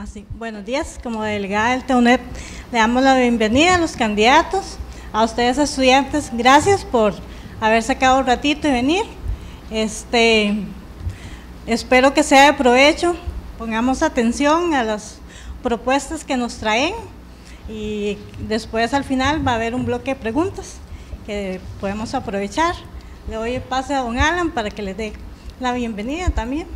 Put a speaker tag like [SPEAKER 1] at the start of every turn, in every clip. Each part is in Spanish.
[SPEAKER 1] Ah, Buenos días, como delegada del TUNEP le damos la bienvenida a los candidatos, a ustedes estudiantes, gracias por haber sacado un ratito y venir. Este, espero que sea de provecho, pongamos atención a las propuestas que nos traen y después al final va a haber un bloque de preguntas que podemos aprovechar. Le doy el pase a don Alan para que le dé la bienvenida también.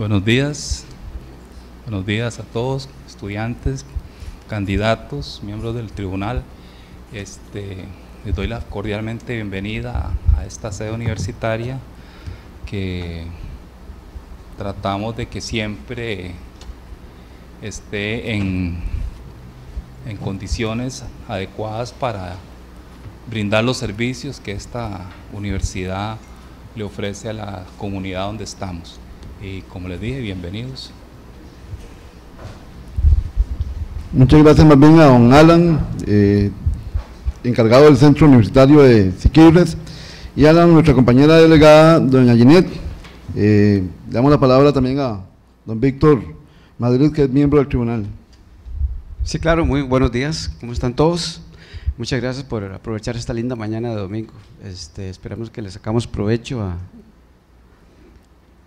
[SPEAKER 2] Buenos días. Buenos días a todos, estudiantes, candidatos, miembros del tribunal. Este, les doy la cordialmente bienvenida a esta sede universitaria que tratamos de que siempre esté en condiciones adecuadas para brindar los servicios que esta universidad le ofrece a la comunidad donde estamos. Y como les dije, bienvenidos.
[SPEAKER 3] Muchas gracias más bien a don Alan, eh, encargado del Centro Universitario de Siquibres, y a nuestra compañera delegada, doña Ginette. Eh, le damos la palabra también a don Víctor Madrid, que es miembro del tribunal. Sí, claro, muy buenos días. ¿Cómo están todos? Muchas gracias por aprovechar esta linda mañana de domingo. Este, esperamos que le sacamos provecho a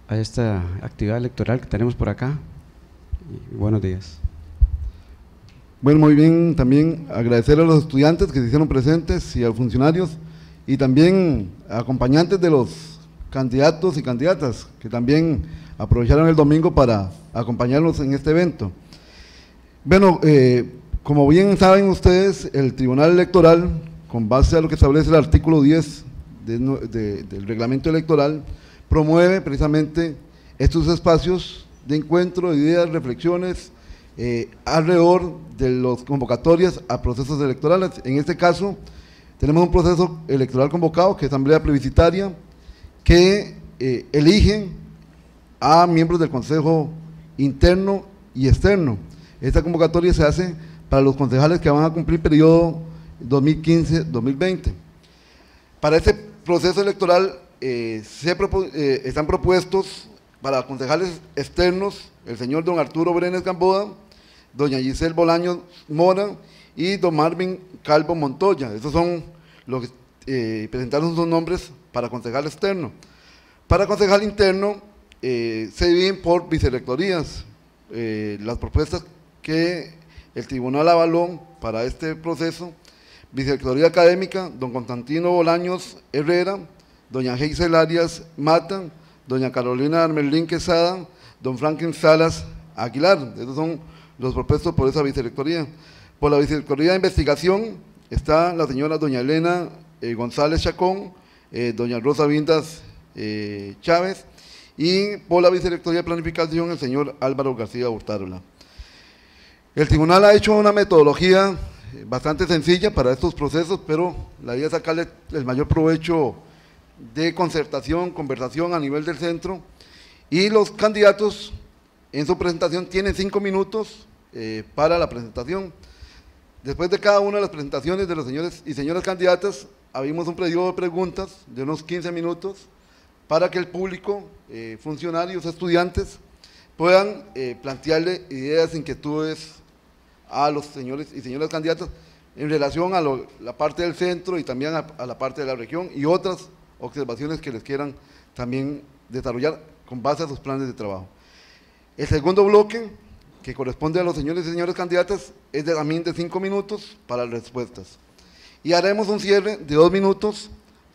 [SPEAKER 3] a esta actividad electoral que tenemos por acá. buenos días. Bueno, muy bien, también agradecer a los estudiantes que se hicieron presentes y a los funcionarios y también acompañantes de los candidatos y candidatas que también aprovecharon el domingo para acompañarnos en este evento. Bueno, eh, como bien saben ustedes, el Tribunal Electoral, con base a lo que establece el artículo 10 del reglamento electoral, promueve precisamente estos espacios de encuentro, de ideas, reflexiones eh, alrededor de las convocatorias a procesos electorales. En este caso, tenemos un proceso electoral convocado, que es Asamblea Plebiscitaria, que eh, elige a miembros del Consejo Interno y Externo. Esta convocatoria se hace para los concejales que van a cumplir periodo 2015-2020. Para este proceso electoral eh, se eh, están propuestos para concejales externos el señor don Arturo Brenes Gamboda, doña Giselle bolaños Mora y don Marvin Calvo Montoya. Esos son los que eh, presentaron sus nombres para concejal externo. Para concejal interno se dividen por vicerectorías. las propuestas que el tribunal avaló para este proceso, vicerectoría académica, don Constantino Bolaños Herrera, doña Geisel Arias Mata, doña Carolina Armelín Quesada, don Franklin Salas Aguilar. Estos son los propuestos por esa vicerrectoría. Por la vicerrectoría de investigación está la señora doña Elena eh, González Chacón, eh, doña Rosa Vindas eh, Chávez y por la vicerrectoría de planificación el señor Álvaro García Hurtárola. El tribunal ha hecho una metodología bastante sencilla para estos procesos, pero la idea es sacarle el mayor provecho de concertación, conversación a nivel del centro. Y los candidatos en su presentación tienen cinco minutos eh, para la presentación. Después de cada una de las presentaciones de los señores y señoras candidatas, abrimos un periodo de preguntas de unos 15 minutos para que el público, eh, funcionarios, estudiantes, puedan eh, plantearle ideas, inquietudes a los señores y señoras candidatas en relación a la parte del centro y también a la parte de la región y otras observaciones que les quieran también desarrollar con base a sus planes de trabajo. El segundo bloque, que corresponde a los señores y señores candidatas, es de también de cinco minutos para respuestas. Y haremos un cierre de dos minutos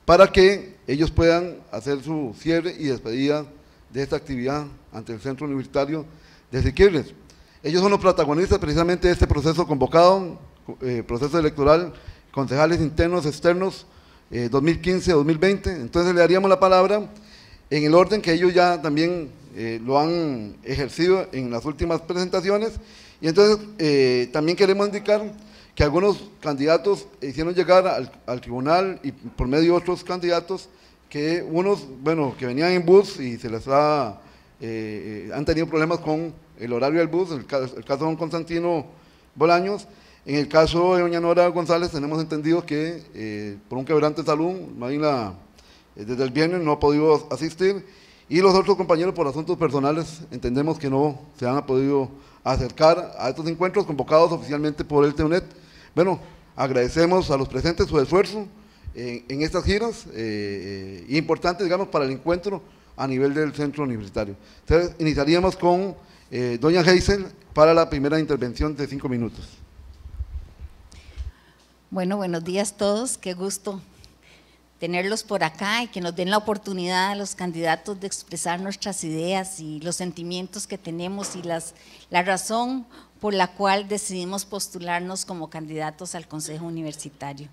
[SPEAKER 3] para que ellos puedan hacer su cierre y despedida de esta actividad ante el Centro Universitario de Siquirres. Ellos son los protagonistas precisamente de este proceso convocado, eh, proceso electoral, concejales internos, externos, 2015-2020. Eh, entonces le daríamos la palabra en el orden que ellos ya también eh, lo han ejercido en las últimas presentaciones. Y entonces eh, también queremos indicar que algunos candidatos hicieron llegar al, tribunal y por medio de otros candidatos que unos, bueno, que venían en bus y se les ha, han tenido problemas con el horario del bus, el, el caso de don Constantino Bolaños, en el caso de doña Nora González, tenemos entendido que eh, por un quebrante de salud, Marina eh, desde el viernes no ha podido asistir y los otros compañeros por asuntos personales entendemos que no se han podido acercar a estos encuentros convocados oficialmente por el TUNET. E bueno, agradecemos a los presentes su esfuerzo eh, en, estas giras, importantes, digamos, para el encuentro a nivel del centro universitario. Entonces, iniciaríamos con doña Geisel para la primera intervención de cinco minutos.
[SPEAKER 4] Bueno, buenos días a todos. Qué gusto tenerlos por acá y que nos den la oportunidad a los candidatos de expresar nuestras ideas y los sentimientos que tenemos y las, la razón por la cual decidimos postularnos como candidatos al Consejo Universitario.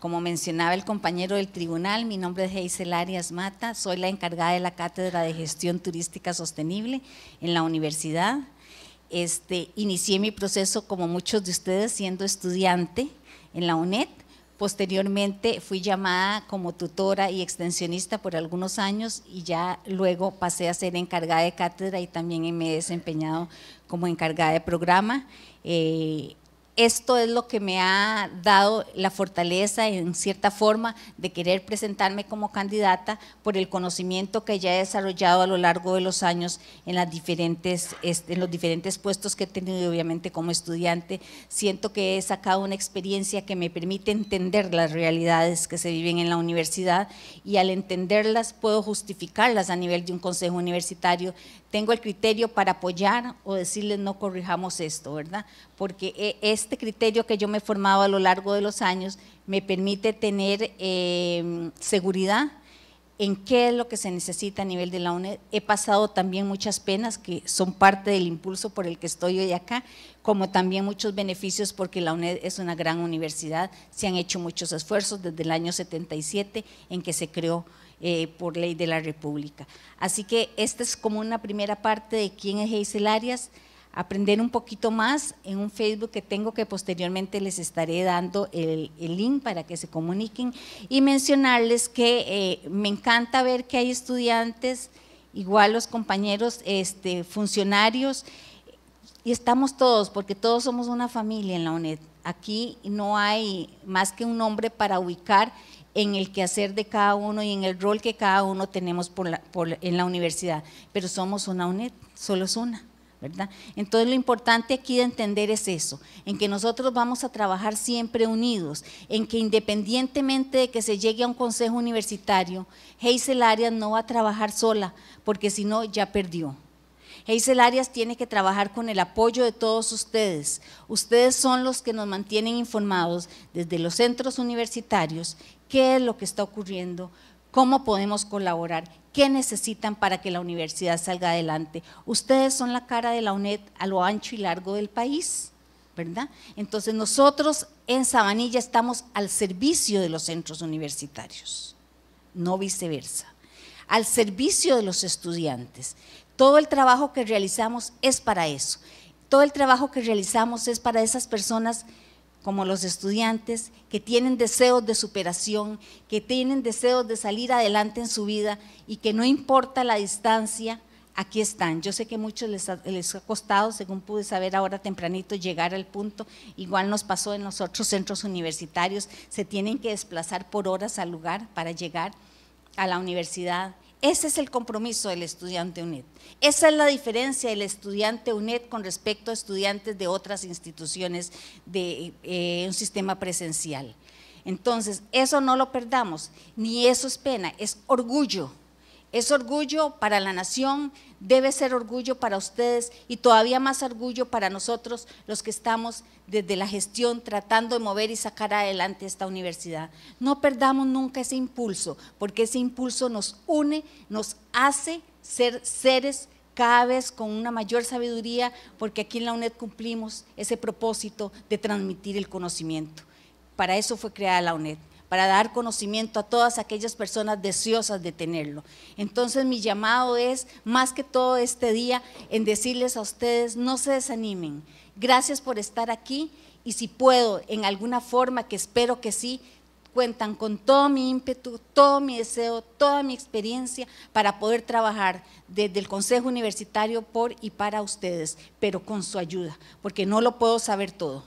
[SPEAKER 4] Como mencionaba el compañero del tribunal, mi nombre es Heisel Arias Mata, soy la encargada de la Cátedra de Gestión Turística Sostenible en la universidad. Este, inicié mi proceso como muchos de ustedes siendo estudiante en la UNED. Posteriormente fui llamada como tutora y extensionista por algunos años y ya luego pasé a ser encargada de cátedra y también me he desempeñado como encargada de programa. Eh, esto es lo que me ha dado la fortaleza en cierta forma de querer presentarme como candidata por el conocimiento que ya he desarrollado a lo largo de los años en, las diferentes, este, en los diferentes puestos que he tenido obviamente como estudiante. Siento que he sacado una experiencia que me permite entender las realidades que se viven en la universidad y al entenderlas puedo justificarlas a nivel de un consejo universitario. Tengo el criterio para apoyar o decirles no corrijamos esto, ¿verdad? Porque e, es este criterio que yo me he formado a lo largo de los años me permite tener eh, seguridad en qué es lo que se necesita a nivel de la UNED. He pasado también muchas penas que son parte del impulso por el que estoy hoy acá, como también muchos beneficios porque la UNED es una gran universidad, se han hecho muchos esfuerzos desde el año 77 en que se creó eh, por ley de la República. Así que esta es como una primera parte de quién es Geisel Arias, aprender un poquito más en un Facebook que tengo que posteriormente les estaré dando el, link para que se comuniquen y mencionarles que eh, me encanta ver que hay estudiantes, igual los compañeros este, funcionarios, y estamos todos, porque todos somos una familia en la UNED. Aquí no hay más que un nombre para ubicar en el quehacer de cada uno y en el rol que cada uno tenemos en la universidad, pero somos una UNED, solo es una. Entonces lo importante aquí de entender es eso, en que nosotros vamos a trabajar siempre unidos, en que independientemente de que se llegue a un consejo universitario, Hazel Arias no va a trabajar sola, porque si no ya perdió. Hazel Arias tiene que trabajar con el apoyo de todos ustedes. Ustedes son los que nos mantienen informados desde los centros universitarios qué es lo que está ocurriendo, ¿Cómo podemos colaborar? ¿Qué necesitan para que la universidad salga adelante? Ustedes son la cara de la UNED a lo ancho y largo del país, ¿verdad? Entonces nosotros en Sabanilla estamos al servicio de los centros universitarios, no viceversa, al servicio de los estudiantes. Todo el trabajo que realizamos es para eso. Todo el trabajo que realizamos es para esas personas como los estudiantes que tienen deseos de superación, que tienen deseos de salir adelante en su vida y que no importa la distancia, aquí están. Yo sé que muchos les ha, les ha costado, según pude saber ahora tempranito, llegar al punto. Igual nos pasó en los otros centros universitarios, se tienen que desplazar por horas al lugar para llegar a la universidad. Ese es el compromiso del estudiante UNED. Esa es la diferencia del estudiante UNED con respecto a estudiantes de otras instituciones de eh, un sistema presencial. Entonces, eso no lo perdamos, ni eso es pena, es orgullo es orgullo para la nación, debe ser orgullo para ustedes y todavía más orgullo para nosotros los que estamos desde la gestión tratando de mover y sacar adelante esta universidad. No perdamos nunca ese impulso, porque ese impulso nos une, nos hace ser seres cada vez con una mayor sabiduría, porque aquí en la UNED cumplimos ese propósito de transmitir el conocimiento. Para eso fue creada la UNED para dar conocimiento a todas aquellas personas deseosas de tenerlo. Entonces mi llamado es, más que todo este día, en decirles a ustedes, no se desanimen. Gracias por estar aquí y si puedo, en alguna forma, que espero que sí, cuentan con todo mi ímpetu, todo mi deseo, toda mi experiencia para poder trabajar desde el Consejo Universitario por y para ustedes, pero con su ayuda, porque no lo puedo saber todo.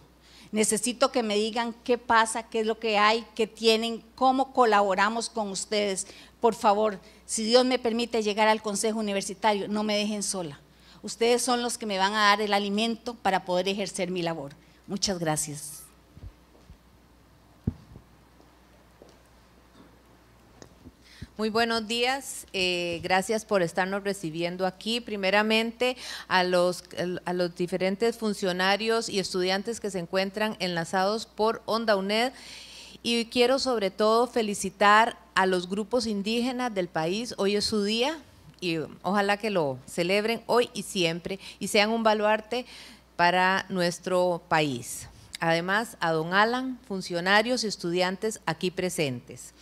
[SPEAKER 4] Necesito que me digan qué pasa, qué es lo que hay, qué tienen, cómo colaboramos con ustedes. Por favor, si Dios me permite llegar al Consejo Universitario, no me dejen sola. Ustedes son los que me van a dar el alimento para poder ejercer mi labor. Muchas gracias.
[SPEAKER 5] Muy buenos días, eh, gracias por estarnos recibiendo aquí. Primeramente a los, a los diferentes funcionarios y estudiantes que se encuentran enlazados por Onda UNED y quiero sobre todo felicitar a los grupos indígenas del país. Hoy es su día y ojalá que lo celebren hoy y siempre y sean un baluarte para nuestro país. Además, a don Alan, funcionarios y estudiantes aquí presentes.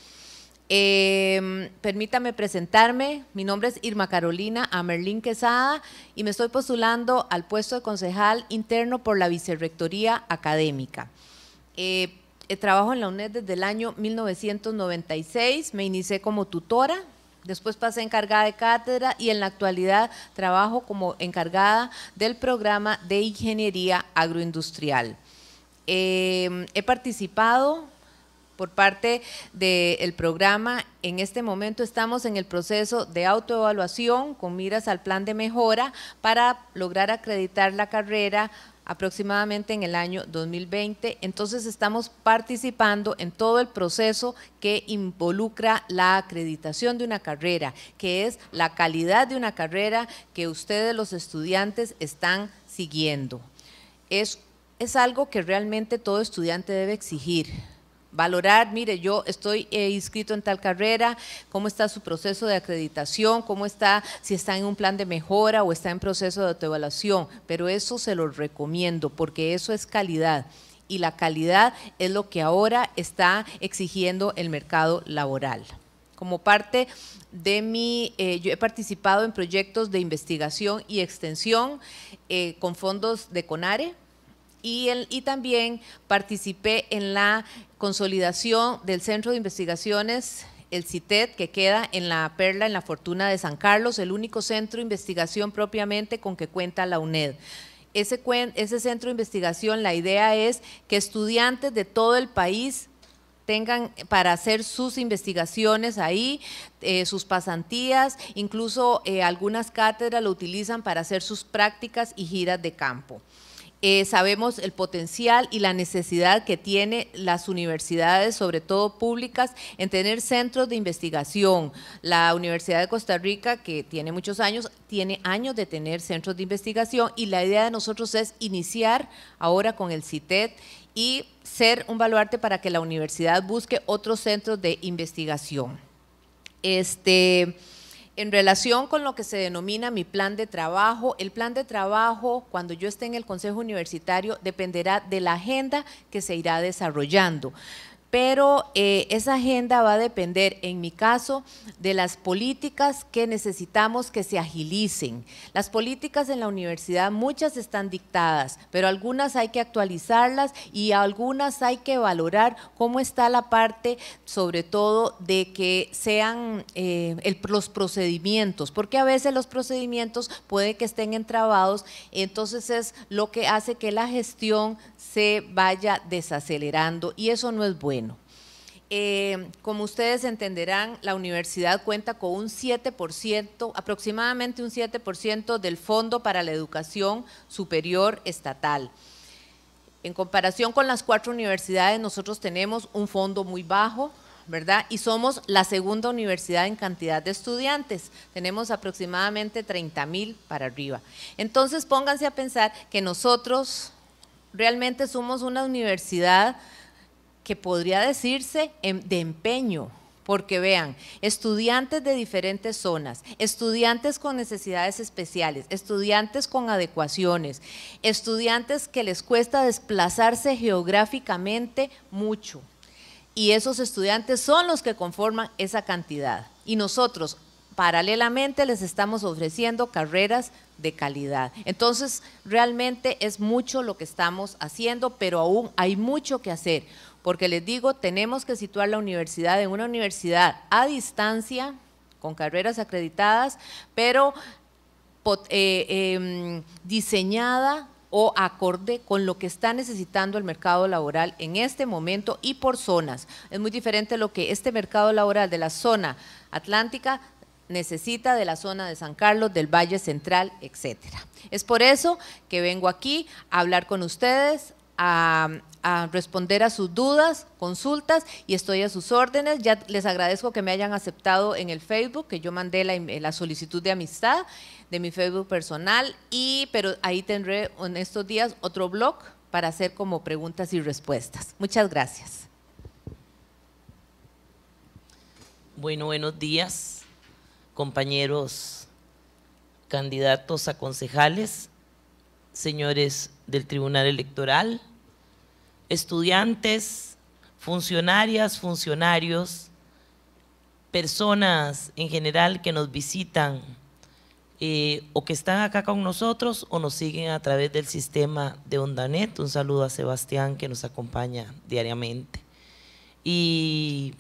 [SPEAKER 5] Em, permítame presentarme. Mi nombre es Irma Carolina Amerlín Quesada y me estoy postulando al puesto de concejal interno por la Vicerrectoría Académica. Eh, eh, trabajo en la UNED desde el año 1996. Me inicié como tutora, después pasé encargada de cátedra y en la actualidad trabajo como encargada del programa de Ingeniería Agroindustrial. Em, he participado por parte del programa. En este momento estamos en el proceso de autoevaluación con miras al plan de mejora para lograr acreditar la carrera aproximadamente en el año 2020. Entonces estamos participando en todo el proceso que involucra la acreditación de una carrera, que es la calidad de una carrera que ustedes los estudiantes están siguiendo. es algo que realmente todo estudiante debe exigir Valorar, mire, yo estoy eh, inscrito en tal carrera, cómo está su proceso de acreditación, cómo está, si está en un plan de mejora o está en proceso de autoevaluación, pero eso se lo recomiendo porque eso es calidad y la calidad es lo que ahora está exigiendo el mercado laboral. Como parte de mi, eh, yo he participado en proyectos de investigación y extensión eh, con fondos de CONARE, y, también participé en la consolidación del Centro de Investigaciones el CITED, que queda en la Perla, en la Fortuna de San Carlos, el único centro de investigación propiamente con que cuenta la UNED. Ese, centro de investigación, la idea es que estudiantes de todo el país tengan para hacer sus investigaciones ahí, eh, sus pasantías, incluso eh, algunas cátedras lo utilizan para hacer sus prácticas y giras de campo. Eh, sabemos el potencial y la necesidad que tiene las universidades, sobre todo públicas, en tener centros de investigación. La Universidad de Costa Rica, que tiene muchos años, tiene años de tener centros de investigación y la idea de nosotros es iniciar ahora con el CITET e y ser un baluarte para que la universidad busque otros centros de investigación. Este, en relación con lo que se denomina mi plan de trabajo, el plan de trabajo cuando yo esté en el Consejo Universitario dependerá de la agenda que se irá desarrollando pero eh, esa agenda va a depender, en mi caso, de las políticas que necesitamos que se agilicen. Las políticas en la universidad, muchas están dictadas, pero algunas hay que actualizarlas y algunas hay que valorar cómo está la parte, sobre todo, de que sean eh, los procedimientos, porque a veces los procedimientos puede que estén entrabados, entonces es lo que hace que la gestión se vaya desacelerando y eso no es bueno. Eh, como ustedes entenderán, la universidad cuenta con un 7%, aproximadamente un 7% del Fondo para la Educación Superior Estatal. En comparación con las cuatro universidades, nosotros tenemos un fondo muy bajo, ¿verdad? Y somos la segunda universidad en cantidad de estudiantes. Tenemos aproximadamente 30 mil para arriba. Entonces, pónganse a pensar que nosotros realmente somos una universidad que podría decirse em, de empeño, porque vean, estudiantes de diferentes zonas, estudiantes con necesidades especiales, estudiantes con adecuaciones, estudiantes que les cuesta desplazarse geográficamente mucho. Y esos estudiantes son los que conforman esa cantidad. Y nosotros, paralelamente, les estamos ofreciendo carreras de calidad. Entonces, realmente es mucho lo que estamos haciendo, pero aún hay mucho que hacer porque les digo, tenemos que situar la universidad en una universidad a distancia, con carreras acreditadas, pero eh, em, diseñada o acorde con lo que está necesitando el mercado laboral en este momento y por zonas. Es muy diferente lo que este mercado laboral de la zona atlántica necesita de la zona de San Carlos, del Valle Central, etcétera. Es por eso que vengo aquí a hablar con ustedes, a, responder a sus dudas, consultas y estoy a sus órdenes. Ya les agradezco que me hayan aceptado en el Facebook, que yo mandé la, la solicitud de amistad de mi Facebook personal, y, pero ahí tendré en estos días otro blog para hacer como preguntas y respuestas. Muchas gracias.
[SPEAKER 6] Bueno, buenos días, compañeros candidatos a concejales, señores del Tribunal Electoral, estudiantes, funcionarias, funcionarios, personas en general que nos visitan eh, o que están acá con nosotros o nos siguen a través del sistema de OndaNet. Un saludo a Sebastián que nos acompaña diariamente. Y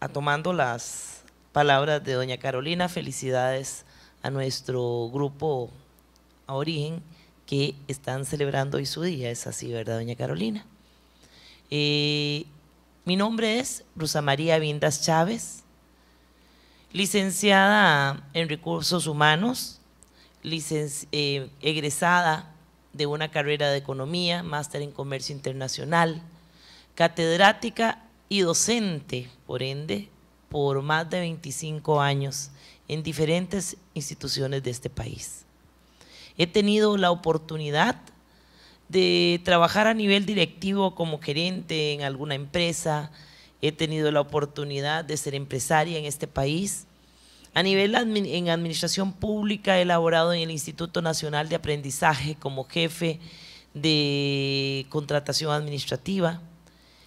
[SPEAKER 6] a tomando las palabras de doña Carolina, felicidades a nuestro grupo a origen que están celebrando hoy su día. Es así, ¿verdad, doña Carolina? Eh, mi nombre es Rosa María Vindas Chávez, licenciada en Recursos Humanos, eh, egresada de una carrera de Economía, máster en Comercio Internacional, catedrática y docente, por ende, por más de 25 años en diferentes instituciones de este país. He tenido la oportunidad de trabajar a nivel directivo como gerente en alguna empresa, he tenido la oportunidad de ser empresaria en este país. A nivel en administración pública he elaborado en el Instituto Nacional de Aprendizaje como jefe de contratación administrativa,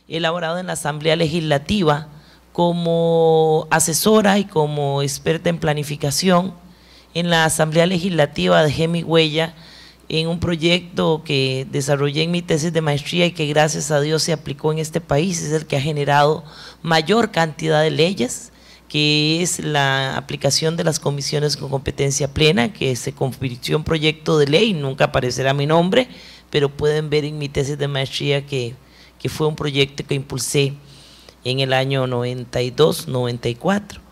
[SPEAKER 6] he elaborado en la Asamblea Legislativa como asesora y como experta en planificación en la Asamblea Legislativa de mi huella en un proyecto que desarrollé en mi tesis de maestría y que gracias a Dios se aplicó en este país, es el que ha generado mayor cantidad de leyes, que es la aplicación de las comisiones con competencia plena, que se convirtió en proyecto de ley, nunca aparecerá mi nombre, pero pueden ver en mi tesis de maestría que, que fue un proyecto que impulsé en el año 92, 94.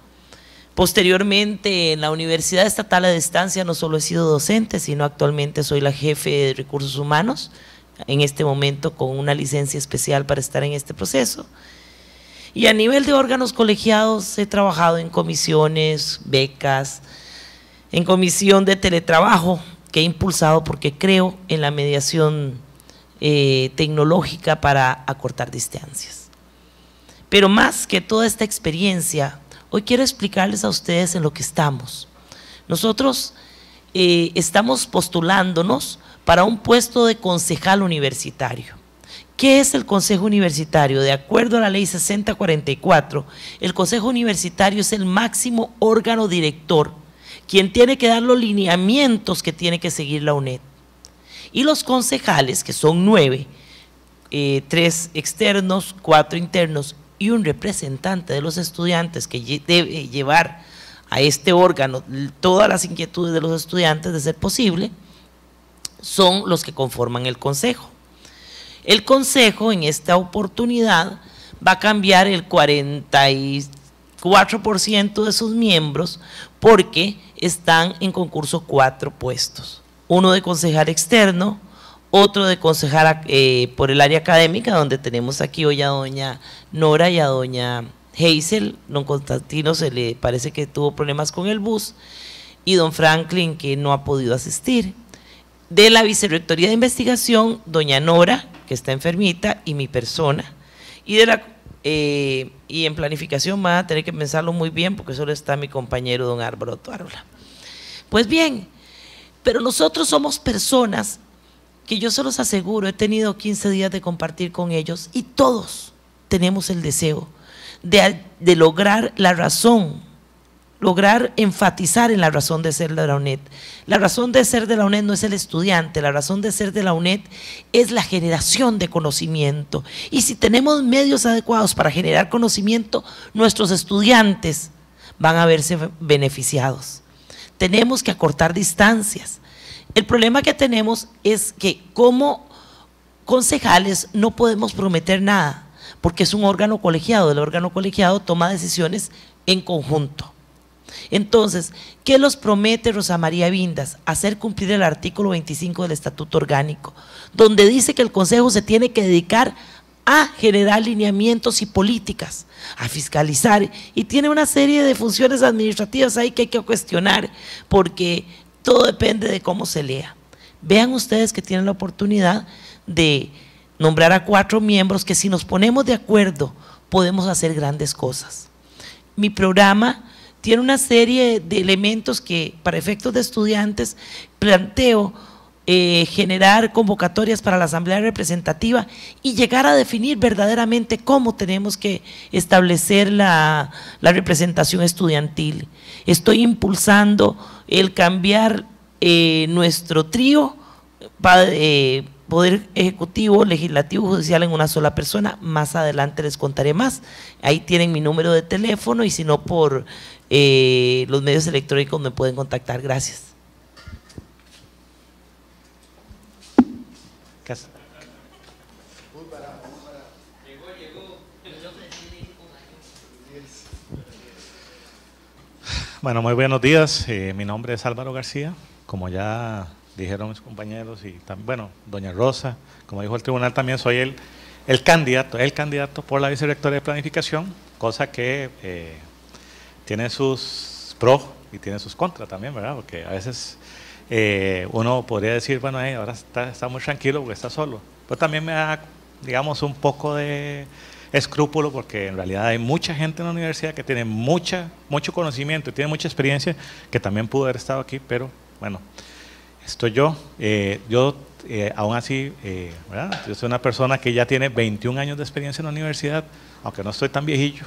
[SPEAKER 6] Posteriormente, en la Universidad Estatal a Distancia no solo he sido docente, sino actualmente soy la jefe de recursos humanos, en este momento con una licencia especial para estar en este proceso. Y a nivel de órganos colegiados he trabajado en comisiones, becas, en comisión de teletrabajo, que he impulsado porque creo en la mediación eh, tecnológica para acortar distancias. Pero más que toda esta experiencia Hoy quiero explicarles a ustedes en lo que estamos. Nosotros eh, estamos postulándonos para un puesto de concejal universitario. ¿Qué es el Consejo Universitario? De acuerdo a la ley 6044, el Consejo Universitario es el máximo órgano director, quien tiene que dar los lineamientos que tiene que seguir la UNED. Y los concejales, que son nueve, eh, tres externos, cuatro internos y un representante de los estudiantes que debe llevar a este órgano todas las inquietudes de los estudiantes de ser posible, son los que conforman el consejo. El consejo en esta oportunidad va a cambiar el 44% de sus miembros porque están en concurso cuatro puestos, uno de concejal externo, otro de concejar eh, por el área académica, donde tenemos aquí hoy a doña Nora y a doña Heisel. Don Constantino se le parece que tuvo problemas con el bus y don Franklin que no ha podido asistir. De la Vicerrectoría de Investigación, doña Nora, que está enfermita, y mi persona. Y de la eh, y en planificación va a tener que pensarlo muy bien porque solo está mi compañero don Álvaro Tuárola. Pues bien, pero nosotros somos personas que yo se los aseguro, he tenido 15 días de compartir con ellos y todos tenemos el deseo de, de lograr la razón, lograr enfatizar en la razón de ser de la UNED. La razón de ser de la UNED no es el estudiante, la razón de ser de la UNED es la generación de conocimiento. Y si tenemos medios adecuados para generar conocimiento, nuestros estudiantes van a verse beneficiados. Tenemos que acortar distancias el problema que tenemos es que como concejales no podemos prometer nada, porque es un órgano colegiado, el órgano colegiado toma decisiones en conjunto. Entonces, ¿qué los promete Rosa María Vindas? Hacer cumplir el artículo 25 del Estatuto Orgánico, donde dice que el Consejo se tiene que dedicar a generar lineamientos y políticas, a fiscalizar, y tiene una serie de funciones administrativas ahí que hay que cuestionar, porque todo depende de cómo se lea. Vean ustedes que tienen la oportunidad de nombrar a cuatro miembros que si nos ponemos de acuerdo podemos hacer grandes cosas. Mi programa tiene una serie de elementos que para efectos de estudiantes planteo eh, generar convocatorias para la Asamblea Representativa y llegar a definir verdaderamente cómo tenemos que establecer la, la representación estudiantil. Estoy impulsando el cambiar eh, nuestro trío, eh, Poder Ejecutivo, Legislativo, Judicial en una sola persona. Más adelante les contaré más. Ahí tienen mi número de teléfono y si no por eh, los medios electrónicos me pueden contactar. Gracias.
[SPEAKER 7] Bueno, muy buenos días. Eh, mi nombre es Álvaro García. Como ya dijeron mis compañeros y también, bueno, doña Rosa, como dijo el tribunal, también soy el, el candidato, el candidato por la vicerectora de planificación, cosa que eh, tiene sus pros y tiene sus contras también, ¿verdad? Porque a veces eh, uno podría decir, bueno, ahora está, está muy tranquilo porque está solo. Pero también me da, digamos, un poco de escrúpulo porque en realidad hay mucha gente en la universidad que tiene mucha, mucho conocimiento, tiene mucha experiencia, que también pudo haber estado aquí, pero bueno, estoy yo. Eh, yo eh, aún así, eh, yo soy una persona que ya tiene 21 años de experiencia en la universidad, aunque no estoy tan viejillo,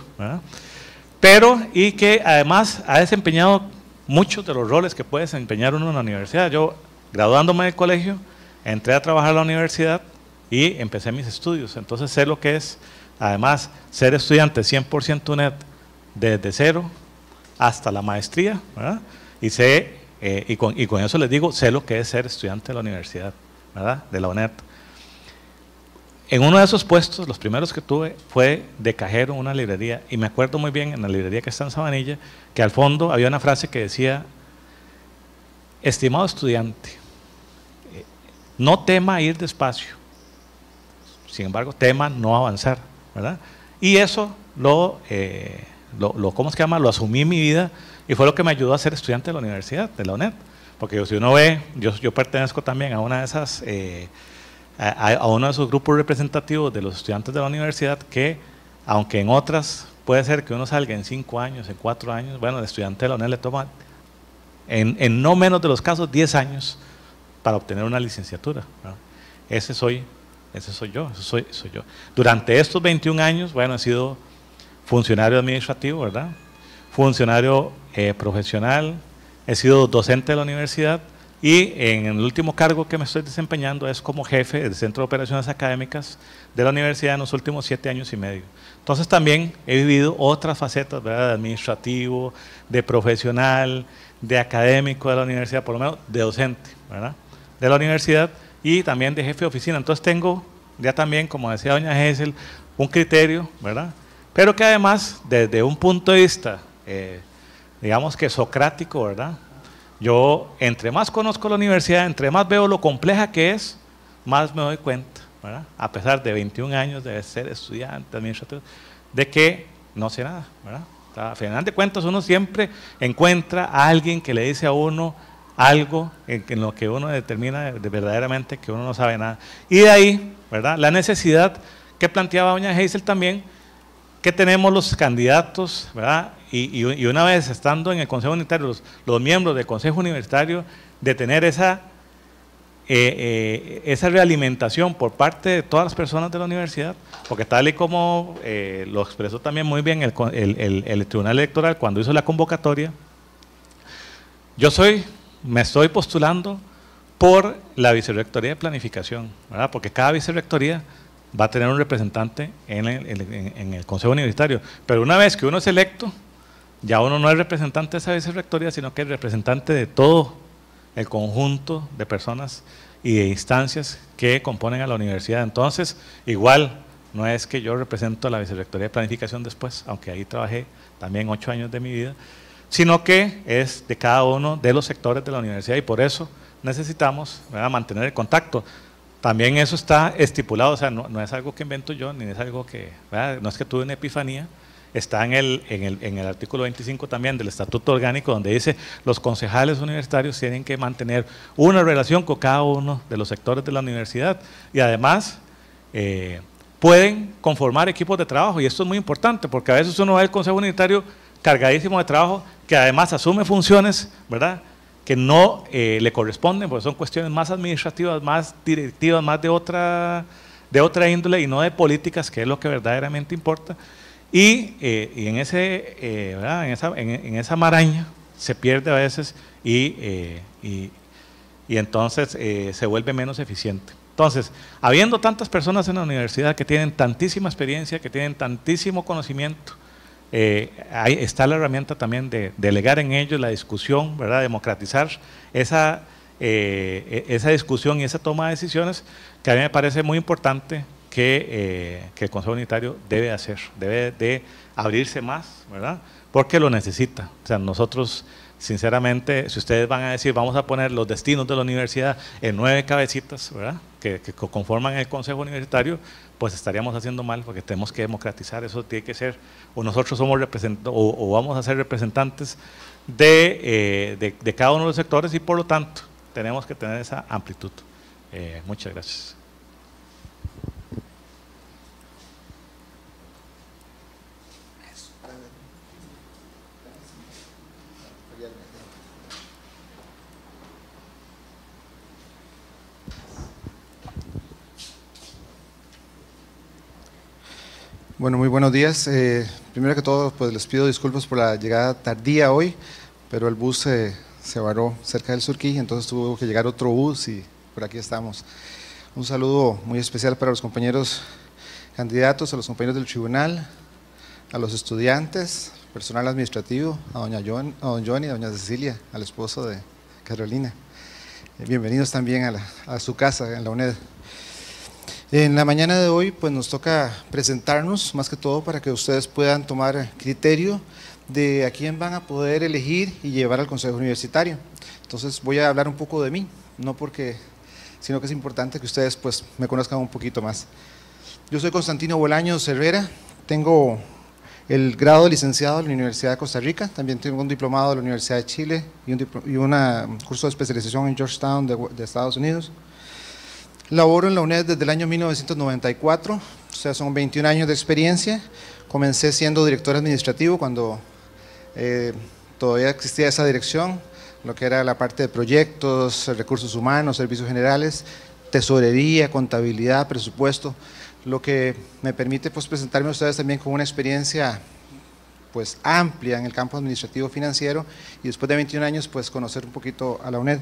[SPEAKER 7] pero y que además ha desempeñado muchos de los roles que puede desempeñar uno en la universidad. Yo, graduándome del colegio, entré a trabajar en la universidad y empecé mis estudios, entonces sé lo que es Además, ser estudiante 100% UNED desde cero hasta la maestría, ¿verdad? Y, sé, eh, con, y, con, eso les digo, sé lo que es ser estudiante de la universidad, ¿verdad? De la UNED. En uno de esos puestos, los primeros que tuve, fue de cajero en una librería. Y me acuerdo muy bien, en la librería que está en Sabanilla, que al fondo había una frase que decía, estimado estudiante, eh, no tema ir despacio, sin embargo, tema no avanzar. Y eso lo, eh, lo, ¿cómo se llama? Lo asumí en mi vida y fue lo que me ayudó a ser estudiante de la universidad, de la UNED. Porque si uno ve, yo, yo pertenezco también a una de esas, eh, a, uno de esos grupos representativos de los estudiantes de la universidad que, aunque en otras puede ser que uno salga en cinco años, en cuatro años, bueno, el estudiante de la UNED le toma, en, no menos de los casos, 10 años para obtener una licenciatura. Ese soy ese soy yo, ese soy, soy yo. Durante estos 21 años, bueno, he sido funcionario administrativo, ¿verdad? Funcionario eh, profesional, he sido docente de la universidad y en el último cargo que me estoy desempeñando es como jefe del Centro de Operaciones Académicas de la universidad en los últimos siete años y medio. Entonces también he vivido otras facetas, ¿verdad? De administrativo, de profesional, de académico de la universidad, por lo menos de docente, ¿verdad? De la universidad y también de jefe de oficina. Entonces tengo ya también, como decía doña Hessel, un criterio, ¿verdad? Pero que además, desde un punto de vista, eh, digamos que socrático, ¿verdad? Yo, entre más conozco la universidad, entre más veo lo compleja que es, más me doy cuenta, ¿verdad? A pesar de 21 años de ser estudiante, administrativo, de que no sé nada, ¿verdad? Al final de cuentas, uno siempre encuentra a alguien que le dice a uno, algo en, lo que uno determina verdaderamente que uno no sabe nada. Y de ahí, ¿verdad? La necesidad que planteaba doña Heisel también, que tenemos los candidatos, ¿verdad? Y, y, una vez estando en el Consejo Unitario, los, miembros del Consejo Universitario, de tener esa, eh, eh, esa realimentación por parte de todas las personas de la universidad, porque tal y como eh, lo expresó también muy bien el, el Tribunal Electoral cuando hizo la convocatoria, yo soy me estoy postulando por la vicerrectoría de planificación, Porque cada vicerrectoría va a tener un representante en el, en el, Consejo Universitario. Pero una vez que uno es electo, ya uno no es representante de esa vicerrectoría, sino que es representante de todo el conjunto de personas y de instancias que componen a la universidad. Entonces, igual, no es que yo represento a la vicerrectoría de planificación después, aunque ahí trabajé también ocho años de mi vida, sino que es de cada uno de los sectores de la universidad y por eso necesitamos mantener el contacto. También eso está estipulado, o sea, no, es algo que invento yo, ni es algo que, no es que tuve una epifanía, está en el, artículo 25 también del Estatuto Orgánico, donde dice los concejales universitarios tienen que mantener una relación con cada uno de los sectores de la universidad y además eh, pueden conformar equipos de trabajo y esto es muy importante porque a veces uno va al consejo universitario cargadísimo de trabajo, que además asume funciones, ¿verdad? Que no eh, le corresponden, porque son cuestiones más administrativas, más directivas, más de otra, de otra índole y no de políticas, que es lo que verdaderamente importa. Y, eh, y en, ese, eh, ¿verdad? En, esa, en, esa maraña se pierde a veces y, y entonces se vuelve menos eficiente. Entonces, habiendo tantas personas en la universidad que tienen tantísima experiencia, que tienen tantísimo conocimiento, eh, ahí está la herramienta también de delegar en ellos la discusión, ¿verdad? democratizar eh, esa, discusión y esa toma de decisiones que a mí me parece muy importante que, eh, que el Consejo Unitario debe hacer, debe de abrirse más, porque lo necesita. O sea, nosotros sinceramente, si ustedes van a decir, vamos a poner los destinos de la universidad en nueve cabecitas, Que, que, conforman el Consejo Universitario, pues estaríamos haciendo mal porque tenemos que democratizar, eso tiene que ser, o nosotros somos representantes, o, vamos a ser representantes eh, de, cada uno de los sectores y por lo tanto tenemos que tener esa amplitud. Eh, muchas gracias.
[SPEAKER 8] Bueno, muy buenos días. Eh, primero que todo, pues les pido disculpas por la llegada tardía hoy, pero el bus se varó cerca del Surquí, entonces tuvo que llegar otro bus y por aquí estamos. Un saludo muy especial para los compañeros candidatos, a los compañeros del tribunal, a los estudiantes, personal administrativo, a doña John, a don Johnny, a doña Cecilia, al esposo de Carolina. Eh, bienvenidos también a, a su casa en la UNED. En la mañana de hoy pues nos toca presentarnos, más que todo para que ustedes puedan tomar criterio de a quién van a poder elegir y llevar al Consejo Universitario. Entonces voy a hablar un poco de mí, no porque, sino que es importante que ustedes pues me conozcan un poquito más. Yo soy Constantino Bolaños Herrera, tengo el grado de licenciado de la Universidad de Costa Rica, también tengo un diplomado de la Universidad de Chile y un, una, curso de especialización en Georgetown de Estados Unidos. Laboro en la UNED desde el año 1994, o sea, son 21 años de experiencia. Comencé siendo director administrativo cuando eh, todavía existía esa dirección, lo que era la parte de proyectos, recursos humanos, servicios generales, tesorería, contabilidad, presupuesto, lo que me permite pues, presentarme a ustedes también con una experiencia pues amplia en el campo administrativo financiero y después de 21 años pues conocer un poquito a la UNED.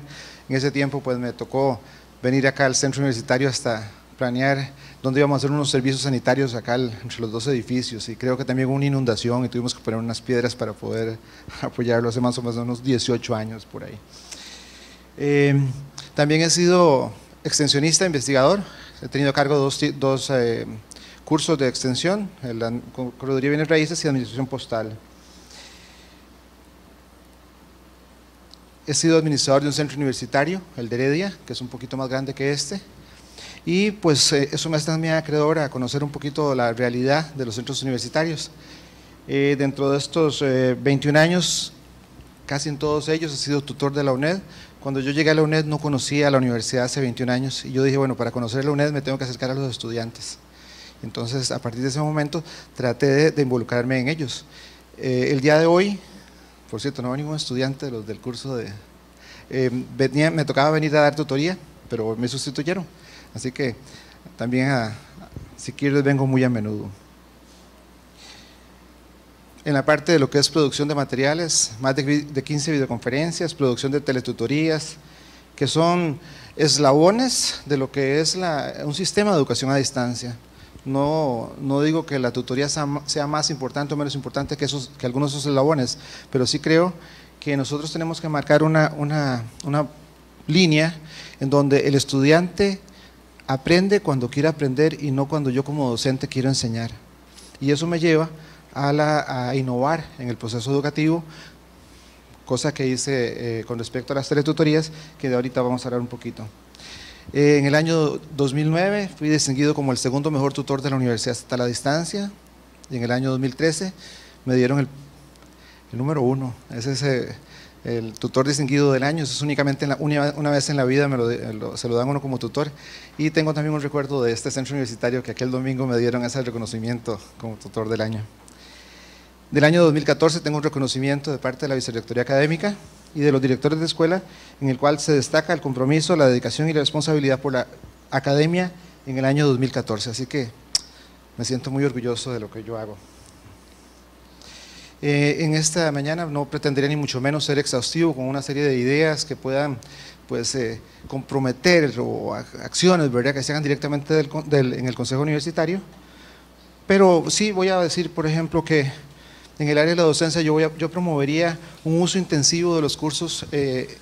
[SPEAKER 8] En ese tiempo pues me tocó venir acá al centro universitario hasta planear dónde íbamos a hacer unos servicios sanitarios acá entre los dos edificios. Y creo que también hubo una inundación y tuvimos que poner unas piedras para poder apoyarlo hace más o menos unos 18 años por ahí. Em, también he sido extensionista, investigador. He tenido a cargo dos, dos eh, cursos de extensión, la Correduría de Bienes Raíces y Administración Postal. he sido administrador de un centro universitario, el de Heredia, que es un poquito más grande que este. Y pues eh, eso me ha acreedor a conocer un poquito la realidad de los centros universitarios. Eh, dentro de estos 21 eh, años, casi en todos ellos he sido tutor de la UNED. Cuando yo llegué a la UNED no conocía la universidad hace 21 años y yo dije, bueno, para conocer la UNED me tengo que acercar a los estudiantes. Entonces, a partir de ese momento, traté de, de involucrarme en ellos. el día de hoy, por cierto, no estudiante de los del curso de... Eh, me tocaba venir a dar tutoría, pero me sustituyeron. Así que también, a, si quieres, vengo muy a menudo. En la parte de lo que es producción de materiales, más de, 15 videoconferencias, producción de teletutorías, que son eslabones de lo que es un sistema de educación a distancia. No, no digo que la tutoría sea más importante o menos importante que, algunos de esos eslabones, pero sí creo que nosotros tenemos que marcar una, línea en donde el estudiante aprende cuando quiere aprender y no cuando yo como docente quiero enseñar. Y eso me lleva a, la, innovar en el proceso educativo, cosa que hice eh, con respecto a las tres tutorías que de ahorita vamos a hablar un poquito. Eh, en el año 2009 fui distinguido como el segundo mejor tutor de la universidad hasta la distancia. Y en el año 2013 me dieron el, número uno. Ese es eh, el tutor distinguido del año. Eso es únicamente una, vez en la vida me lo, se lo dan uno como tutor. Y tengo también un recuerdo de este centro universitario que aquel domingo me dieron ese reconocimiento como tutor del año. Del año 2014 tengo un reconocimiento de parte de la Vicerrectoría Académica y de los directores de escuela, en el cual se destaca el compromiso, la dedicación y la responsabilidad por la academia en el año 2014. Así que me siento muy orgulloso de lo que yo hago. Eh, en esta mañana no pretendería ni mucho menos ser exhaustivo con una serie de ideas que puedan pues, eh, comprometer o acciones ¿verdad? que se hagan directamente del, en el Consejo Universitario. Pero sí voy a decir, por ejemplo, que en el área de la docencia yo, voy yo promovería un uso intensivo de los cursos eh,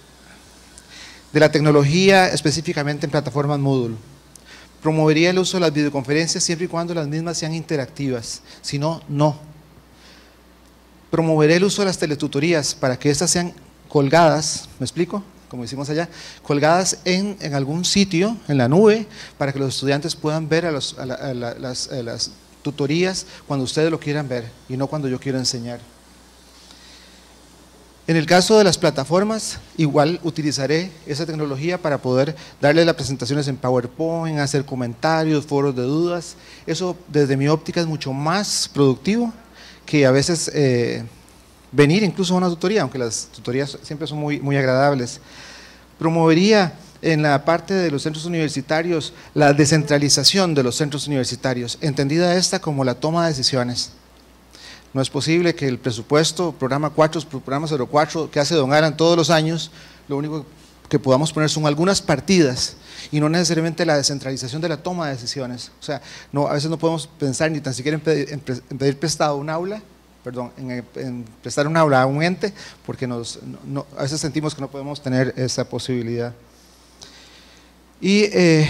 [SPEAKER 8] de la tecnología, específicamente en plataformas módulo. Promovería el uso de las videoconferencias siempre y cuando las mismas sean interactivas, si no, no. Promoveré el uso de las teletutorías para que éstas sean colgadas, ¿me explico? Como hicimos allá, colgadas en, algún sitio, en la nube, para que los estudiantes puedan ver a, los, a, las tutorías cuando ustedes lo quieran ver y no cuando yo quiero enseñar. En el caso de las plataformas, igual utilizaré esa tecnología para poder darle las presentaciones en PowerPoint, hacer comentarios, foros de dudas. Eso desde mi óptica es mucho más productivo que a veces eh, venir incluso a una tutoría, aunque las tutorías siempre son muy, muy agradables. Promovería en la parte de los centros universitarios, la descentralización de los centros universitarios, entendida esta como la toma de decisiones. No es posible que el presupuesto, programa 4, programa 04, que hace Don todos los años, lo único que podamos poner son algunas partidas y no necesariamente la descentralización de la toma de decisiones. O sea, no, a veces no podemos pensar ni tan siquiera en pedir, prestado un aula, perdón, en, prestar un aula a un ente, porque nos, a veces sentimos que no podemos tener esa posibilidad. Y eh,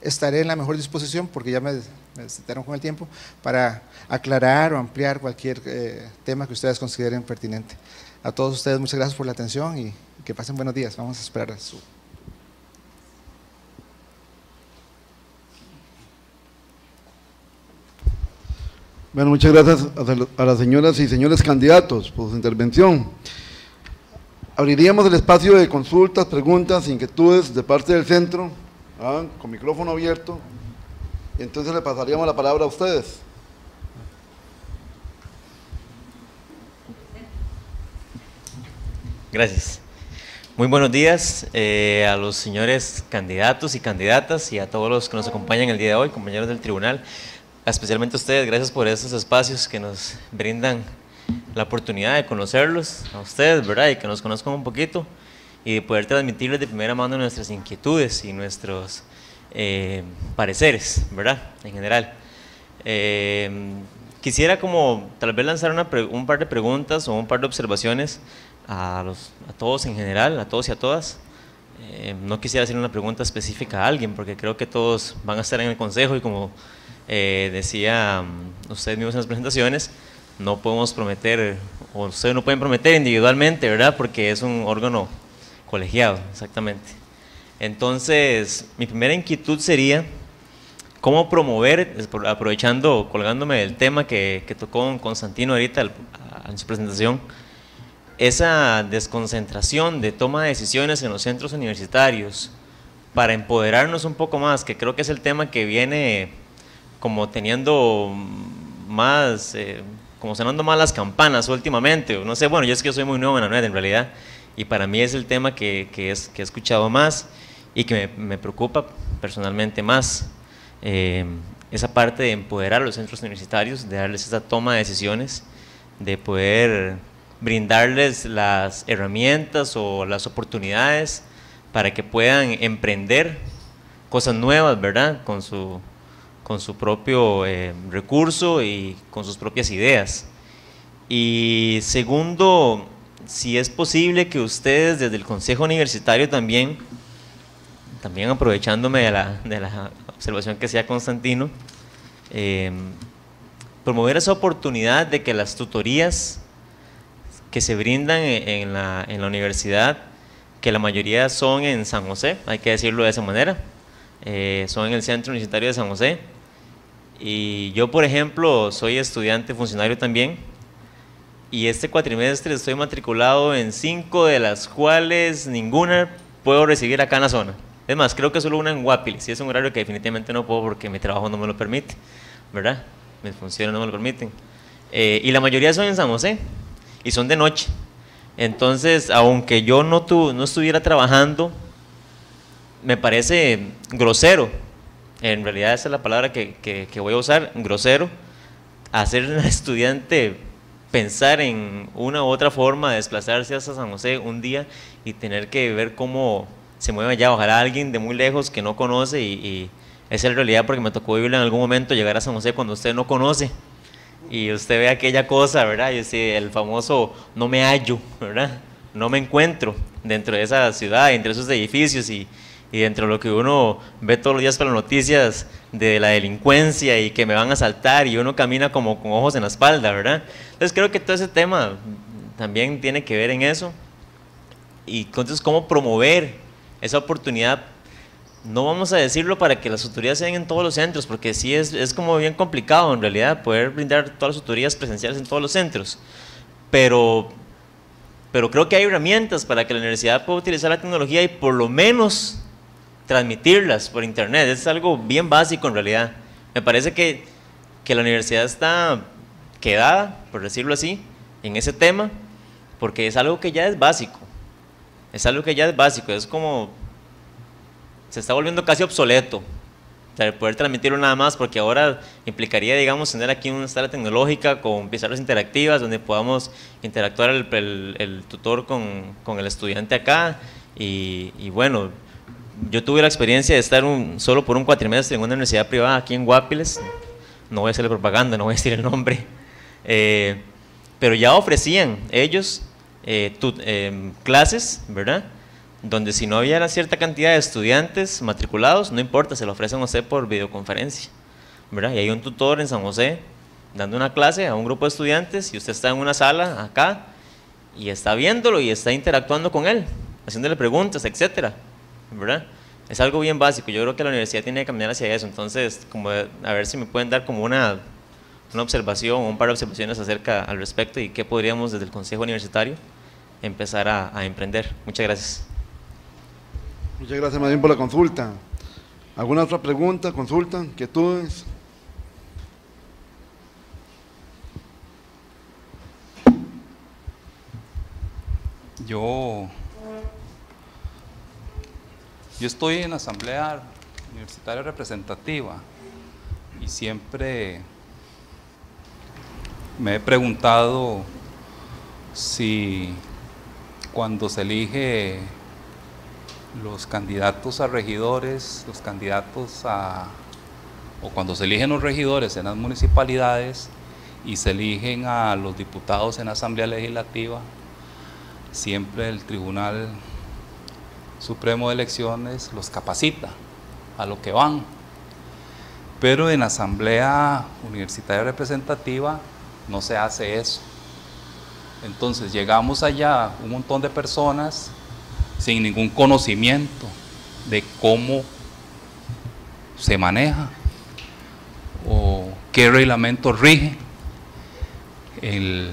[SPEAKER 8] estaré en la mejor disposición, porque ya me, necesitaron con el tiempo, para aclarar o ampliar cualquier eh, tema que ustedes consideren pertinente. A todos ustedes, muchas gracias por la atención y que pasen buenos días. Vamos a esperar a su
[SPEAKER 3] Bueno, muchas gracias a las señoras y señores candidatos por su intervención. Abriríamos el espacio de consultas, preguntas, inquietudes de parte del centro, ¿ah? con micrófono abierto. Y entonces le pasaríamos la palabra a ustedes.
[SPEAKER 9] Gracias. Muy buenos días eh, a los señores candidatos y candidatas y a todos los que nos acompañan el día de hoy, compañeros del tribunal, especialmente a ustedes, gracias por estos espacios que nos brindan la oportunidad de conocerlos, a ustedes, ¿verdad? Y que nos conozcan un poquito y de poder transmitirles de primera mano nuestras inquietudes y nuestros eh, pareceres, ¿verdad? En general. Eh, quisiera como tal vez lanzar un par de preguntas o un par de observaciones a, todos en general, a todos y a todas. Eh, no quisiera hacer una pregunta específica a alguien porque creo que todos van a estar en el consejo y como decía mm, usted mismo en las presentaciones, no podemos prometer, o ustedes no pueden prometer individualmente, ¿verdad? Porque es un órgano colegiado, exactamente. Entonces, mi primera inquietud sería cómo promover, aprovechando, colgándome del tema que, tocó Constantino ahorita en su presentación, esa desconcentración de toma de decisiones en los centros universitarios para empoderarnos un poco más, que creo que es el tema que viene como teniendo más... Eh, como sonando más las campanas últimamente, no sé, bueno, yo es que soy muy nuevo en la en realidad, y para mí es el tema que, he escuchado más y que me, preocupa personalmente más, eh, esa parte de empoderar a los centros universitarios, de darles esa toma de decisiones, de poder brindarles las herramientas o las oportunidades para que puedan emprender cosas nuevas, ¿verdad? Con su, con su propio eh, recurso y con sus propias ideas. Y segundo, si es posible que ustedes desde el Consejo Universitario también, también aprovechándome de la, de la observación que hacía Constantino, em, promover esa oportunidad de que las tutorías que se brindan e, en la, en la universidad, que la mayoría son en San José, hay que decirlo de esa manera, eh, son en el Centro Universitario de San José, y yo, por ejemplo, soy estudiante funcionario también. Y este cuatrimestre estoy matriculado en cinco de las cuales ninguna puedo recibir acá en la zona. Es más, creo que solo una en Guapiles. si es un horario que definitivamente no puedo porque mi trabajo no me lo permite. ¿Verdad? Mis funciones no me lo permiten. Eh, y la mayoría son en San José. Y son de noche. Entonces, aunque yo no, no estuviera trabajando, me parece grosero en realidad esa es la palabra que, que, voy a usar, grosero, hacer un estudiante pensar en una u otra forma de desplazarse hasta San José un día y tener que ver cómo se mueve allá, ojalá alguien de muy lejos que no conoce y, esa es la realidad porque me tocó vivir en algún momento, llegar a San José cuando usted no conoce y usted ve aquella cosa, ¿verdad? Y es el famoso no me hallo, ¿verdad? No me encuentro dentro de esa ciudad, entre esos edificios y, y entre lo que uno ve todos los días para las noticias de la delincuencia y que me van a saltar y uno camina como con ojos en la espalda, ¿verdad? Entonces creo que todo ese tema también tiene que ver en eso. Y entonces, ¿cómo promover esa oportunidad? No vamos a decirlo para que las tutorías sean en todos los centros, porque sí es, es como bien complicado en realidad poder brindar todas las tutorías presenciales en todos los centros. Pero pero creo que hay herramientas para que la universidad pueda utilizar la tecnología y por lo menos transmitirlas por internet. Es algo bien básico en realidad. Me parece que, que la universidad está quedada, por decirlo así, en ese tema, porque es algo que ya es básico. Es algo que ya es básico, es como se está volviendo casi obsoleto poder transmitirlo nada más, porque ahora implicaría, digamos, tener aquí una sala tecnológica con pizarras interactivas donde podamos interactuar el, tutor con, con, el estudiante acá. Y, y bueno, yo tuve la experiencia de estar un, solo por un cuatrimestre en una universidad privada aquí en Guapiles. No voy a hacerle propaganda, no voy a decir el nombre. Eh, pero ya ofrecían ellos eh, em, clases, ¿verdad? Donde si no había una cierta cantidad de estudiantes matriculados, no importa, se lo ofrecen a usted por videoconferencia, ¿verdad? Y hay un tutor en San José dando una clase a un grupo de estudiantes y usted está en una sala acá y está viéndolo y está interactuando con él, haciéndole preguntas, etcétera. Es algo bien básico. Yo creo que la universidad tiene que caminar hacia eso. Entonces, como a ver si me pueden dar como una, observación un par de observaciones acerca al respecto y qué podríamos desde el Consejo Universitario empezar a, emprender. Muchas gracias.
[SPEAKER 3] Muchas gracias, bien por la consulta. ¿Alguna otra pregunta, consulta, inquietudes?
[SPEAKER 2] Yo yo estoy en Asamblea Universitaria Representativa y siempre me he preguntado si cuando se elige los candidatos a regidores, los candidatos a, o cuando se eligen los regidores en las municipalidades y se eligen a los diputados en Asamblea Legislativa, siempre el Tribunal Supremo de Elecciones los capacita a lo que van. Pero en la Asamblea Universitaria Representativa no se hace eso. Entonces llegamos allá un montón de personas sin ningún conocimiento de cómo se maneja o qué reglamento rige el,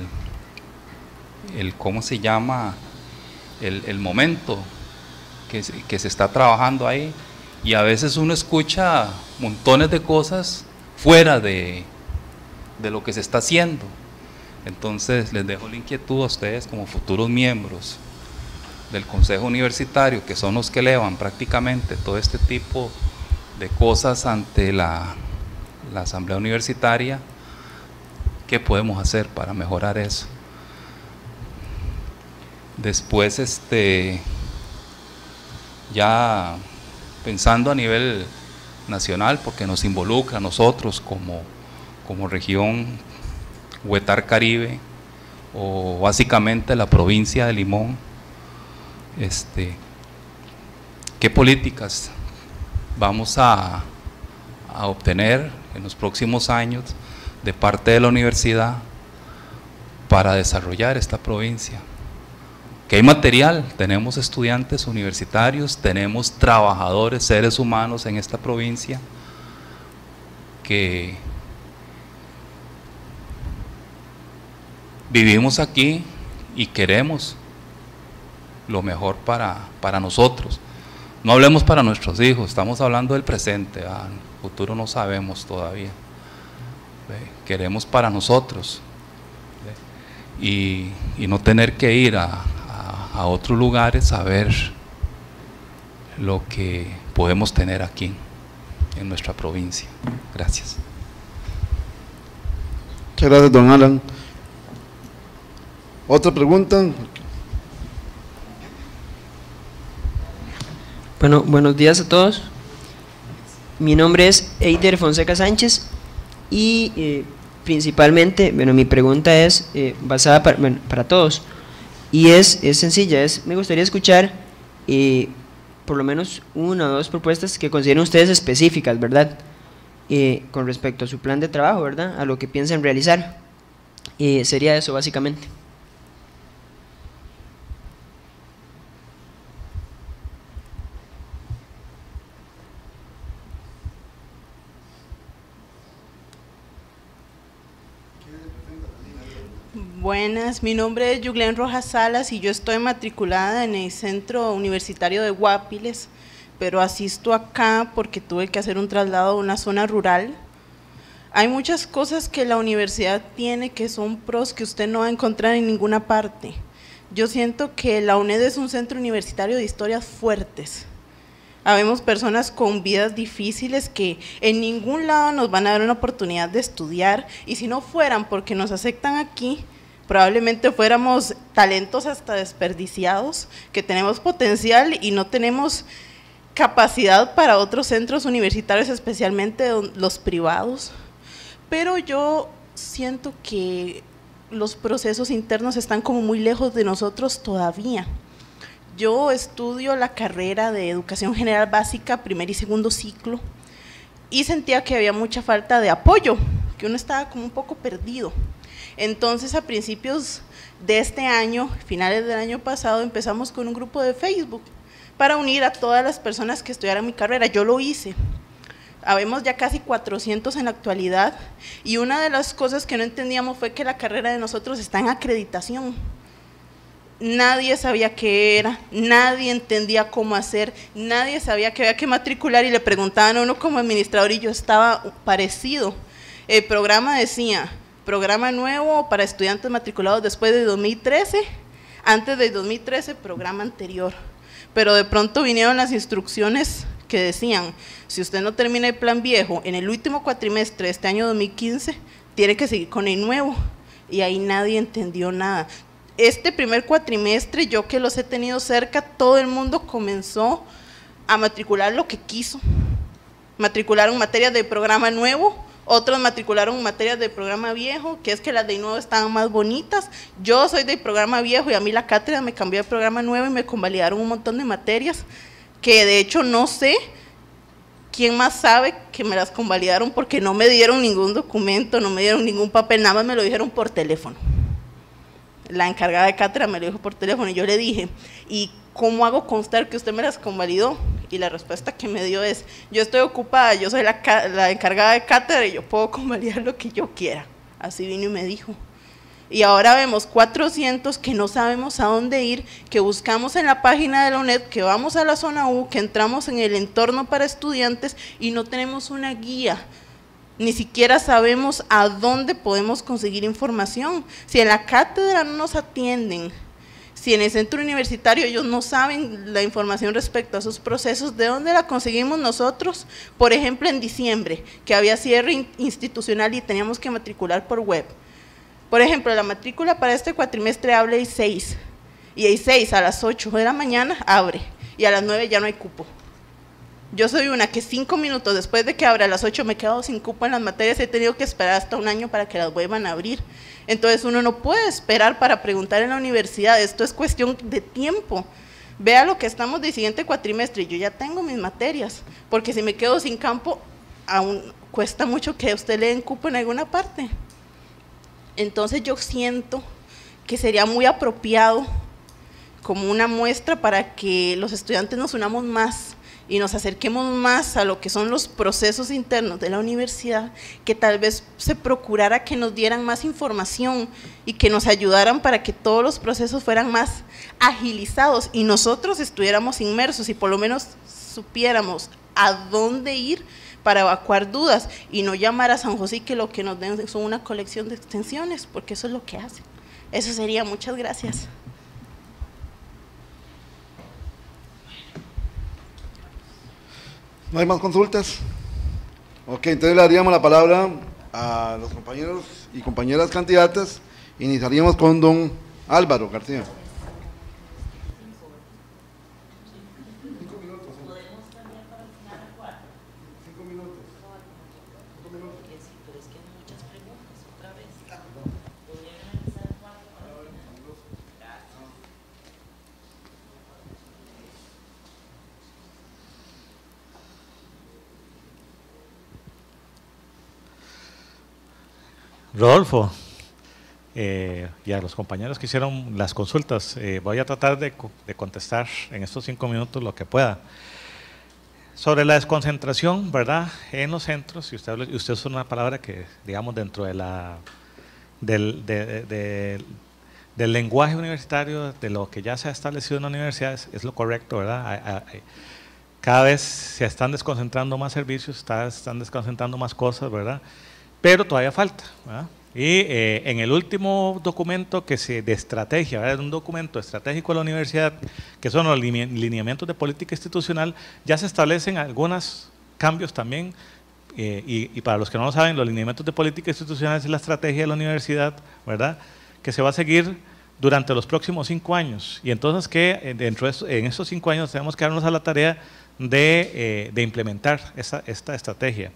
[SPEAKER 2] el cómo se llama el momento que se, está trabajando ahí y a veces uno escucha montones de cosas fuera de, de lo que se está haciendo. Entonces les dejo la inquietud a ustedes como futuros miembros del Consejo Universitario, que son los que elevan prácticamente todo este tipo de cosas ante la, la Asamblea Universitaria, ¿qué podemos hacer para mejorar eso? Después, este, ya pensando a nivel nacional, porque nos involucra a nosotros como, región Huetar Caribe o básicamente la provincia de Limón, este, qué políticas vamos a obtener en los próximos años de parte de la universidad para desarrollar esta provincia que hay material, tenemos estudiantes universitarios, tenemos trabajadores, seres humanos en esta provincia que vivimos aquí y queremos lo mejor para, para nosotros. No hablemos para nuestros hijos, estamos hablando del presente, ah, futuro no sabemos todavía. Queremos para nosotros y no tener que ir a, a otros lugares a ver lo que podemos tener aquí en nuestra provincia. Gracias.
[SPEAKER 3] Muchas gracias, don Alan. ¿Otra pregunta? Bueno, buenos días a todos.
[SPEAKER 6] Mi nombre es Eider Fonseca Sánchez y eh, principalmente, bueno, mi pregunta es eh, basada para, para todos. Y es, es sencilla, es, me gustaría escuchar y eh, por lo menos una o dos propuestas que consideren ustedes específicas, ¿verdad? Eh, con respecto a su plan de trabajo, ¿verdad? A lo que piensan realizar. y eh, sería eso básicamente.
[SPEAKER 10] Buenas, mi nombre es Yuglen Rojas Salas y yo estoy matriculada en el Centro Universitario de Guapiles, pero asisto acá porque tuve que hacer un traslado a una zona rural. Hay muchas cosas que la universidad tiene que son pros que usted no va a encontrar en ninguna parte. Yo siento que la UNED es un centro universitario de historias fuertes. Habemos personas con vidas difíciles que en ningún lado nos van a dar una oportunidad de estudiar y si no fueran porque nos aceptan aquí, probablemente fuéramos talentos hasta desperdiciados, que tenemos potencial y no tenemos capacidad para otros centros universitarios, especialmente los privados. Pero yo siento que los procesos internos están como muy lejos de nosotros todavía. Yo estudio la carrera de educación general básica, primer y segundo ciclo, y sentía que había mucha falta de apoyo, que uno estaba como un poco perdido. Entonces, a principios de este año, finales del año pasado, empezamos con un grupo de Facebook para unir a todas las personas que estudiaran mi carrera. Yo lo hice. Habemos ya casi 400 en la actualidad y una de las cosas que no entendíamos fue que la carrera de nosotros está en acreditación. Nadie sabía qué era, nadie entendía cómo hacer, nadie sabía que había que matricular y le preguntaban a uno como administrador y yo estaba parecido. El programa decía, programa nuevo para estudiantes matriculados después de 2013, antes de 2013 programa anterior. Pero de pronto vinieron las instrucciones que decían, si usted no termina el plan viejo en el último cuatrimestre este año 2015, tiene que seguir con el nuevo. Y ahí nadie entendió nada. Este primer cuatrimestre, yo que los he tenido cerca, todo el mundo comenzó a matricular lo que quiso. Matricularon materia de programa nuevo, otros matricularon materias del programa viejo, que es que las de nuevo estaban más bonitas. Yo soy del programa viejo y a mí la cátedra me cambió al programa nuevo y me convalidaron un montón de materias que de hecho no sé quién más sabe que me las convalidaron porque no me dieron ningún documento, no me dieron ningún papel, nada más me lo dijeron por teléfono. La encargada de cátedra me lo dijo por teléfono y yo le dije, ¿y cómo hago constar que usted me las convalidó? Y la respuesta que me dio es, yo estoy ocupada, yo soy la, encargada de cátedra y yo puedo convalidar lo que yo quiera. Así vino y me dijo. Y ahora vemos 400 que no sabemos a dónde ir, que buscamos en la página de la UNED, que vamos a la zona U, que entramos en el entorno para estudiantes y no tenemos una guía. Ni siquiera sabemos a dónde podemos conseguir información. Si en la cátedra no nos atienden, si en el centro universitario ellos no saben la información respecto a sus procesos, ¿de dónde la conseguimos nosotros? Por ejemplo, en diciembre, que había cierre institucional y teníamos que matricular por web. Por ejemplo, la matrícula para este cuatrimestre abre 6 y seis a las 8 de la mañana abre y a las 9 ya no hay cupo. Yo soy una que cinco minutos después de que abra las ocho me he quedado sin cupo en las materias, he tenido que esperar hasta un año para que las vuelvan a abrir. Entonces uno no puede esperar para preguntar en la universidad, esto es cuestión de tiempo. Vea lo que estamos de siguiente cuatrimestre, yo ya tengo mis materias, porque si me quedo sin campo, aún cuesta mucho que usted le den cupo en alguna parte. Entonces yo siento que sería muy apropiado como una muestra para que los estudiantes nos unamos más y nos acerquemos más a lo que son los procesos internos de la universidad, que tal vez se procurara que nos dieran más información y que nos ayudaran para que todos los procesos fueran más agilizados y nosotros estuviéramos inmersos y por lo menos supiéramos a dónde ir para evacuar dudas y no llamar a San José que lo que nos den son una colección de extensiones, porque eso es lo que hace. Eso sería, muchas gracias.
[SPEAKER 3] ¿No hay más consultas? Ok, entonces le daríamos la palabra a los compañeros y compañeras candidatas. Iniciaríamos con don Álvaro García.
[SPEAKER 6] Cinco minutos. minutos.
[SPEAKER 7] Rodolfo, eh, y a los compañeros que hicieron las consultas, eh, voy a tratar de, contestar en estos cinco minutos lo que pueda. Sobre la desconcentración, ¿verdad? En los centros, y usted, usted una palabra que, digamos, dentro de la, del, lenguaje universitario, de lo que ya se ha establecido en la universidad es lo correcto, ¿verdad? cada vez se están desconcentrando más servicios, están desconcentrando más cosas, ¿verdad? pero todavía falta. Y eh, en el último documento que se de estrategia, ¿verdad? un documento estratégico de la universidad, que son los lineamientos de política institucional, ya se establecen algunos cambios también. Eh, y, para los que no lo saben, los lineamientos de política institucional es la estrategia de la universidad, ¿verdad? Que se va a seguir durante los próximos cinco años. Y entonces que eh, dentro en esos cinco años tenemos que darnos a la tarea de, de implementar esa, esta estrategia.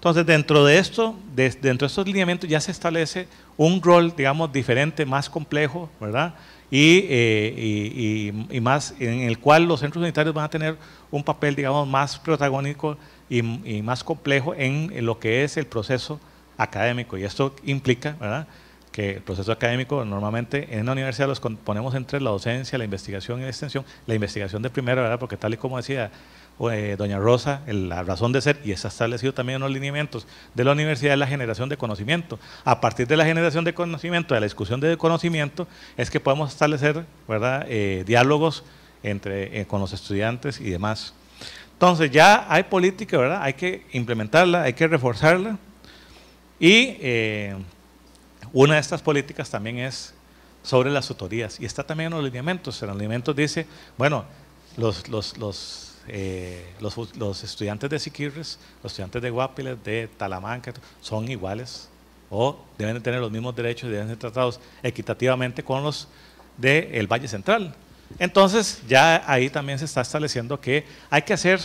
[SPEAKER 7] Entonces, dentro de esto, dentro de estos lineamientos ya se establece un rol, digamos, diferente, más complejo, ¿verdad? Eh, y, más en el cual los centros unitarios van a tener un papel, digamos, más protagónico y, más complejo en, lo que es el proceso académico. Y esto implica, ¿verdad? que el proceso académico normalmente en la universidad los ponemos entre la docencia, la investigación y la extensión, la investigación de primera, ¿verdad? porque tal y como decía eh, doña Rosa, la razón de ser, y está establecido también en los lineamientos de la universidad, es la generación de conocimiento. A partir de la generación de conocimiento, de la discusión de conocimiento, es que podemos establecer ¿verdad? Eh, diálogos entre, eh, con los estudiantes y demás. Entonces ya hay política, ¿verdad? Hay que implementarla, hay que reforzarla. Y una de estas políticas también es sobre las autorías, Y está también en los lineamientos. En los lineamientos dice, bueno, los, los eh, los, estudiantes de Siquirres, los estudiantes de Guapiles, de Talamanca, son iguales o deben tener los mismos derechos y deben ser tratados equitativamente con los del Valle Central. Entonces, ya ahí también se está estableciendo que hay que hacer,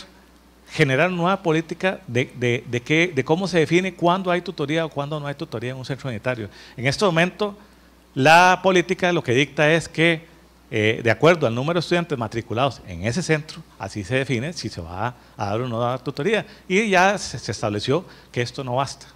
[SPEAKER 7] generar nueva política de, de, de, de cómo se define cuándo hay tutoría o cuándo no hay tutoría en un centro sanitario. En este momento, la política lo que dicta es que eh, de acuerdo al número de estudiantes matriculados en ese centro, así se define si se va a dar o no dar tutoría. Y ya se, estableció que esto no basta,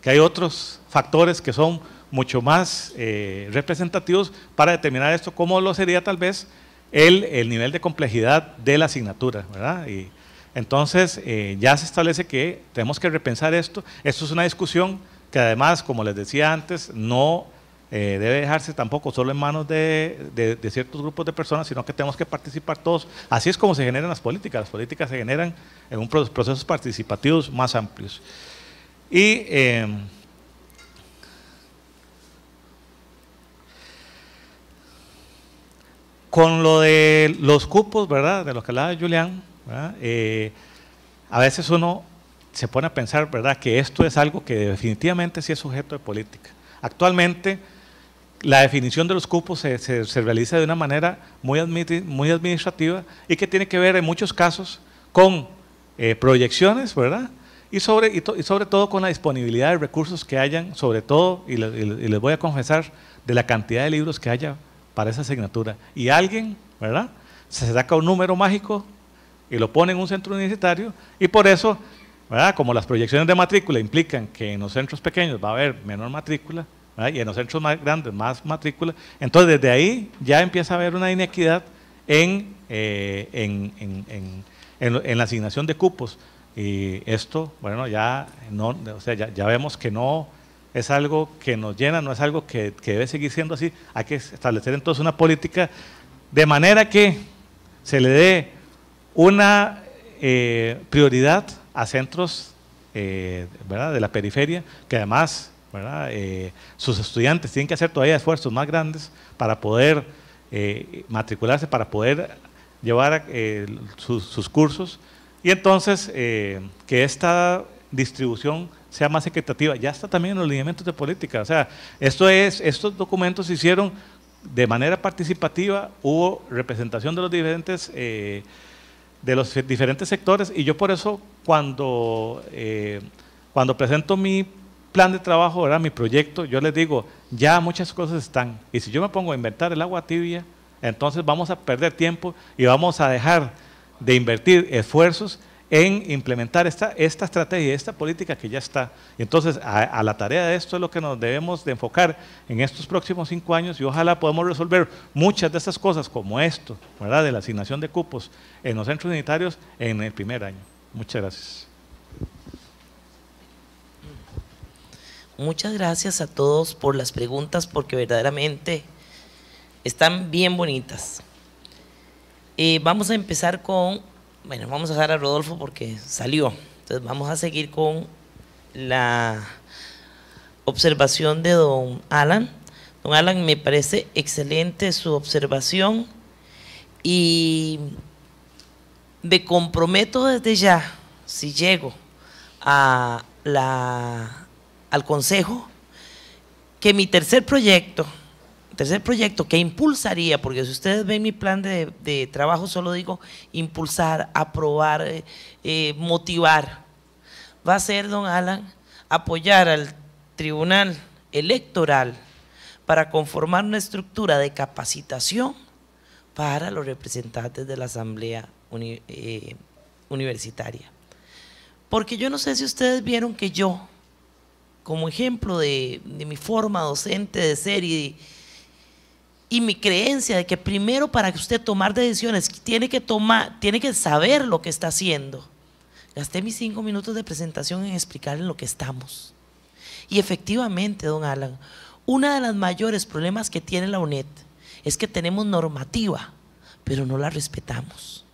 [SPEAKER 7] que hay otros factores que son mucho más eh, representativos para determinar esto, como lo sería tal vez el, nivel de complejidad de la asignatura. Y entonces eh, ya se establece que tenemos que repensar esto. Esto es una discusión que además, como les decía antes, no eh, debe dejarse tampoco solo en manos de, ciertos grupos de personas, sino que tenemos que participar todos. Así es como se generan las políticas. Las políticas se generan en un procesos participativos más amplios. Y em, con lo de los cupos, ¿verdad? De lo que hablaba Julián, eh, a veces uno se pone a pensar, ¿verdad? Que esto es algo que definitivamente sí es sujeto de política. Actualmente la definición de los cupos se, realiza de una manera muy, administrativa y que tiene que ver en muchos casos con eh, proyecciones, ¿verdad? Y sobre, y, sobre, todo con la disponibilidad de recursos que hayan, sobre todo, y, les voy a confesar, de la cantidad de libros que haya para esa asignatura. Y alguien, ¿verdad? Se saca un número mágico y lo pone en un centro universitario y por eso, ¿verdad? Como las proyecciones de matrícula implican que en los centros pequeños va a haber menor matrícula, y en los centros más grandes, más matrículas. Entonces, desde ahí ya empieza a haber una inequidad en, eh, en, la asignación de cupos. Y esto, bueno, ya, no, sea, ya, vemos que no es algo que nos llena, no es algo que, debe seguir siendo así. Hay que establecer entonces una política de manera que se le dé una eh, prioridad a centros eh, ¿verdad? de la periferia, que además ¿verdad? Eh, sus estudiantes tienen que hacer todavía esfuerzos más grandes para poder eh, matricularse, para poder llevar eh, sus, cursos. Y entonces, que esta distribución sea más equitativa. Ya está también en los lineamientos de política. O sea, esto es, estos documentos se hicieron de manera participativa, hubo representación de los diferentes, de los diferentes sectores y yo por eso cuando, cuando presento mi plan de trabajo, ¿verdad? mi proyecto, yo les digo, ya muchas cosas están. Y si yo me pongo a inventar el agua tibia, entonces vamos a perder tiempo y vamos a dejar de invertir esfuerzos en implementar esta, estrategia, esta política que ya está. Entonces, a, la tarea de esto es lo que nos debemos de enfocar en estos próximos cinco años y ojalá podamos resolver muchas de estas cosas como esto, de la asignación de cupos en los centros unitarios en el primer año. Muchas gracias. Muchas gracias a todos
[SPEAKER 6] por las preguntas porque verdaderamente están bien bonitas. y eh, vamos a empezar con, bueno, vamos a dejar a Rodolfo porque salió. Entonces vamos a seguir con la observación de don Alan. Don Alan, me parece excelente su observación y me comprometo desde ya, si llego a la al Consejo que mi tercer proyecto, tercer proyecto que impulsaría, porque si ustedes ven mi plan de, trabajo, solo digo impulsar, aprobar, eh, eh, motivar, va a ser, don Alan, apoyar al Tribunal Electoral para conformar una estructura de capacitación para los representantes de la Asamblea eh, Universitaria. Porque yo no sé si ustedes vieron que yo como ejemplo de, mi forma docente de ser y, mi creencia de que primero para que usted tomar decisiones tiene que, tomar, tiene que saber lo que está haciendo. Gasté mis cinco minutos de presentación en explicarle lo que estamos. Y efectivamente, don Alan, uno de los mayores problemas que tiene la UNED es que tenemos normativa, pero no la respetamos.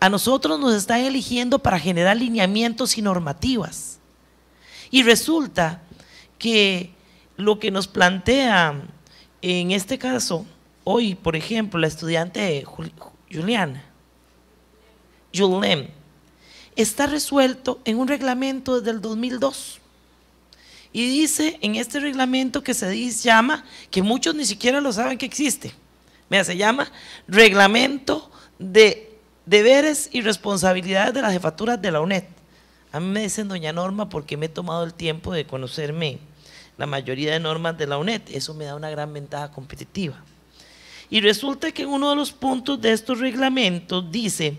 [SPEAKER 6] a, nosotros nos están eligiendo para generar lineamientos y normativas. Y resulta que lo que nos plantea, en este caso, hoy, por ejemplo, la estudiante Juliana, está resuelto en un reglamento desde el 2002. Y dice en este reglamento que se llama, que muchos ni siquiera lo saben que existe. se llama Reglamento de Deberes y Responsabilidades de las Jefaturas de la UNED. A mí me dicen doña Norma porque me he tomado el tiempo de conocerme la mayoría de normas de la UNED. Eso me da una gran ventaja competitiva. Y resulta que uno de los puntos de estos reglamentos dice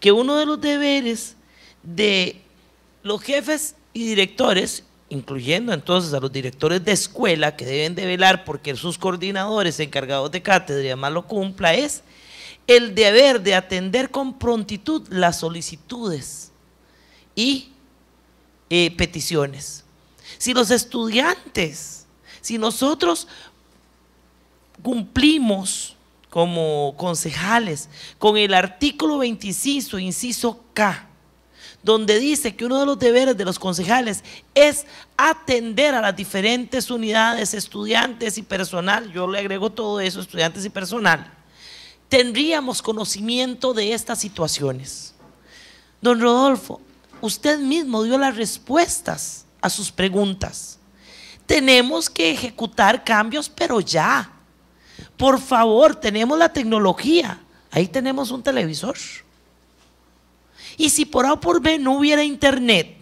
[SPEAKER 6] que uno de los deberes de los jefes y directores, incluyendo entonces a los directores de escuela que deben de velar porque sus coordinadores encargados de cátedra y además lo cumpla, es el deber de atender con prontitud las solicitudes y eh, peticiones. Si los estudiantes, si nosotros cumplimos como concejales con el artículo 25, inciso K, donde dice que uno de los deberes de los concejales es atender a las diferentes unidades, estudiantes y personal, yo le agrego todo eso, estudiantes y personal, tendríamos conocimiento de estas situaciones. Don Rodolfo, usted mismo dio las respuestas a sus preguntas. Tenemos que ejecutar cambios, pero ya. Por favor, tenemos la tecnología. Ahí tenemos un televisor. Y si por A o por B no hubiera internet,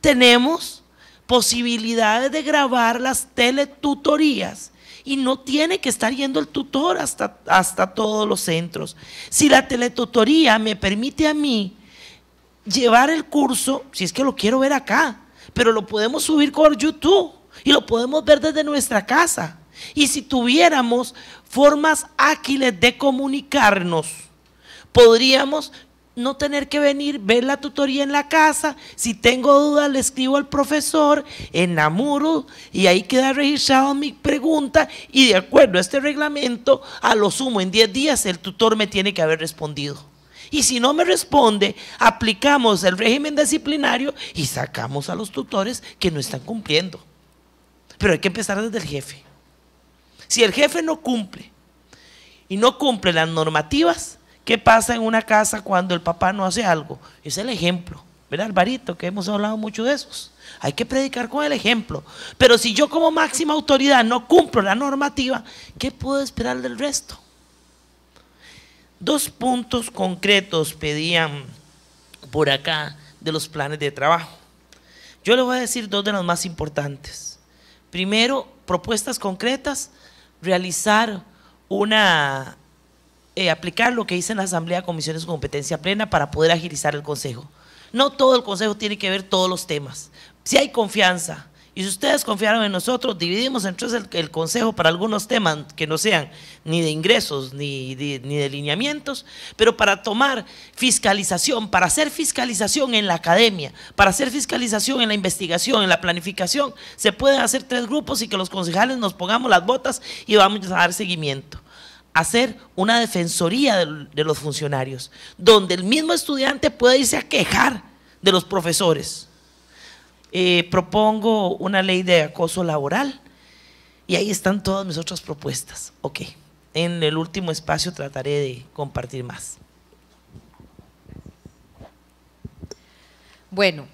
[SPEAKER 6] tenemos posibilidades de grabar las teletutorías y no tiene que estar yendo el tutor hasta, hasta todos los centros. Si la teletutoría me permite a mí llevar el curso, si es que lo quiero ver acá, pero lo podemos subir por YouTube y lo podemos ver desde nuestra casa. Y si tuviéramos formas ágiles de comunicarnos, podríamos no tener que venir, ver la tutoría en la casa. Si tengo dudas, le escribo al profesor en la y ahí queda registrado mi pregunta. Y de acuerdo a este reglamento, a lo sumo en 10 días el tutor me tiene que haber respondido. Y si no me responde, aplicamos el régimen disciplinario y sacamos a los tutores que no están cumpliendo. Pero hay que empezar desde el jefe. Si el jefe no cumple y no cumple las normativas, ¿qué pasa en una casa cuando el papá no hace algo? Es el ejemplo. ¿Verdad, Alvarito? Que hemos hablado mucho de esos. Hay que predicar con el ejemplo. Pero si yo como máxima autoridad no cumplo la normativa, ¿qué puedo esperar del resto? Dos puntos concretos pedían por acá de los planes de trabajo. Yo les voy a decir dos de los más importantes. Primero, propuestas concretas, realizar una, eh, aplicar lo que hice en la Asamblea de Comisiones de competencia plena para poder agilizar el Consejo. No todo el Consejo tiene que ver todos los temas. Si hay confianza, y si ustedes confiaron en nosotros, dividimos entonces el, consejo para algunos temas que no sean ni de ingresos ni de, ni de lineamientos, pero para tomar fiscalización, para hacer fiscalización en la academia, para hacer fiscalización en la investigación, en la planificación, se pueden hacer tres grupos y que los concejales nos pongamos las botas y vamos a dar seguimiento hacer una defensoría de, los funcionarios, donde el mismo estudiante pueda irse a quejar de los profesores. Eh, propongo una ley de acoso laboral y ahí están todas mis otras propuestas. Ok, en el último espacio trataré de compartir más.
[SPEAKER 5] Bueno,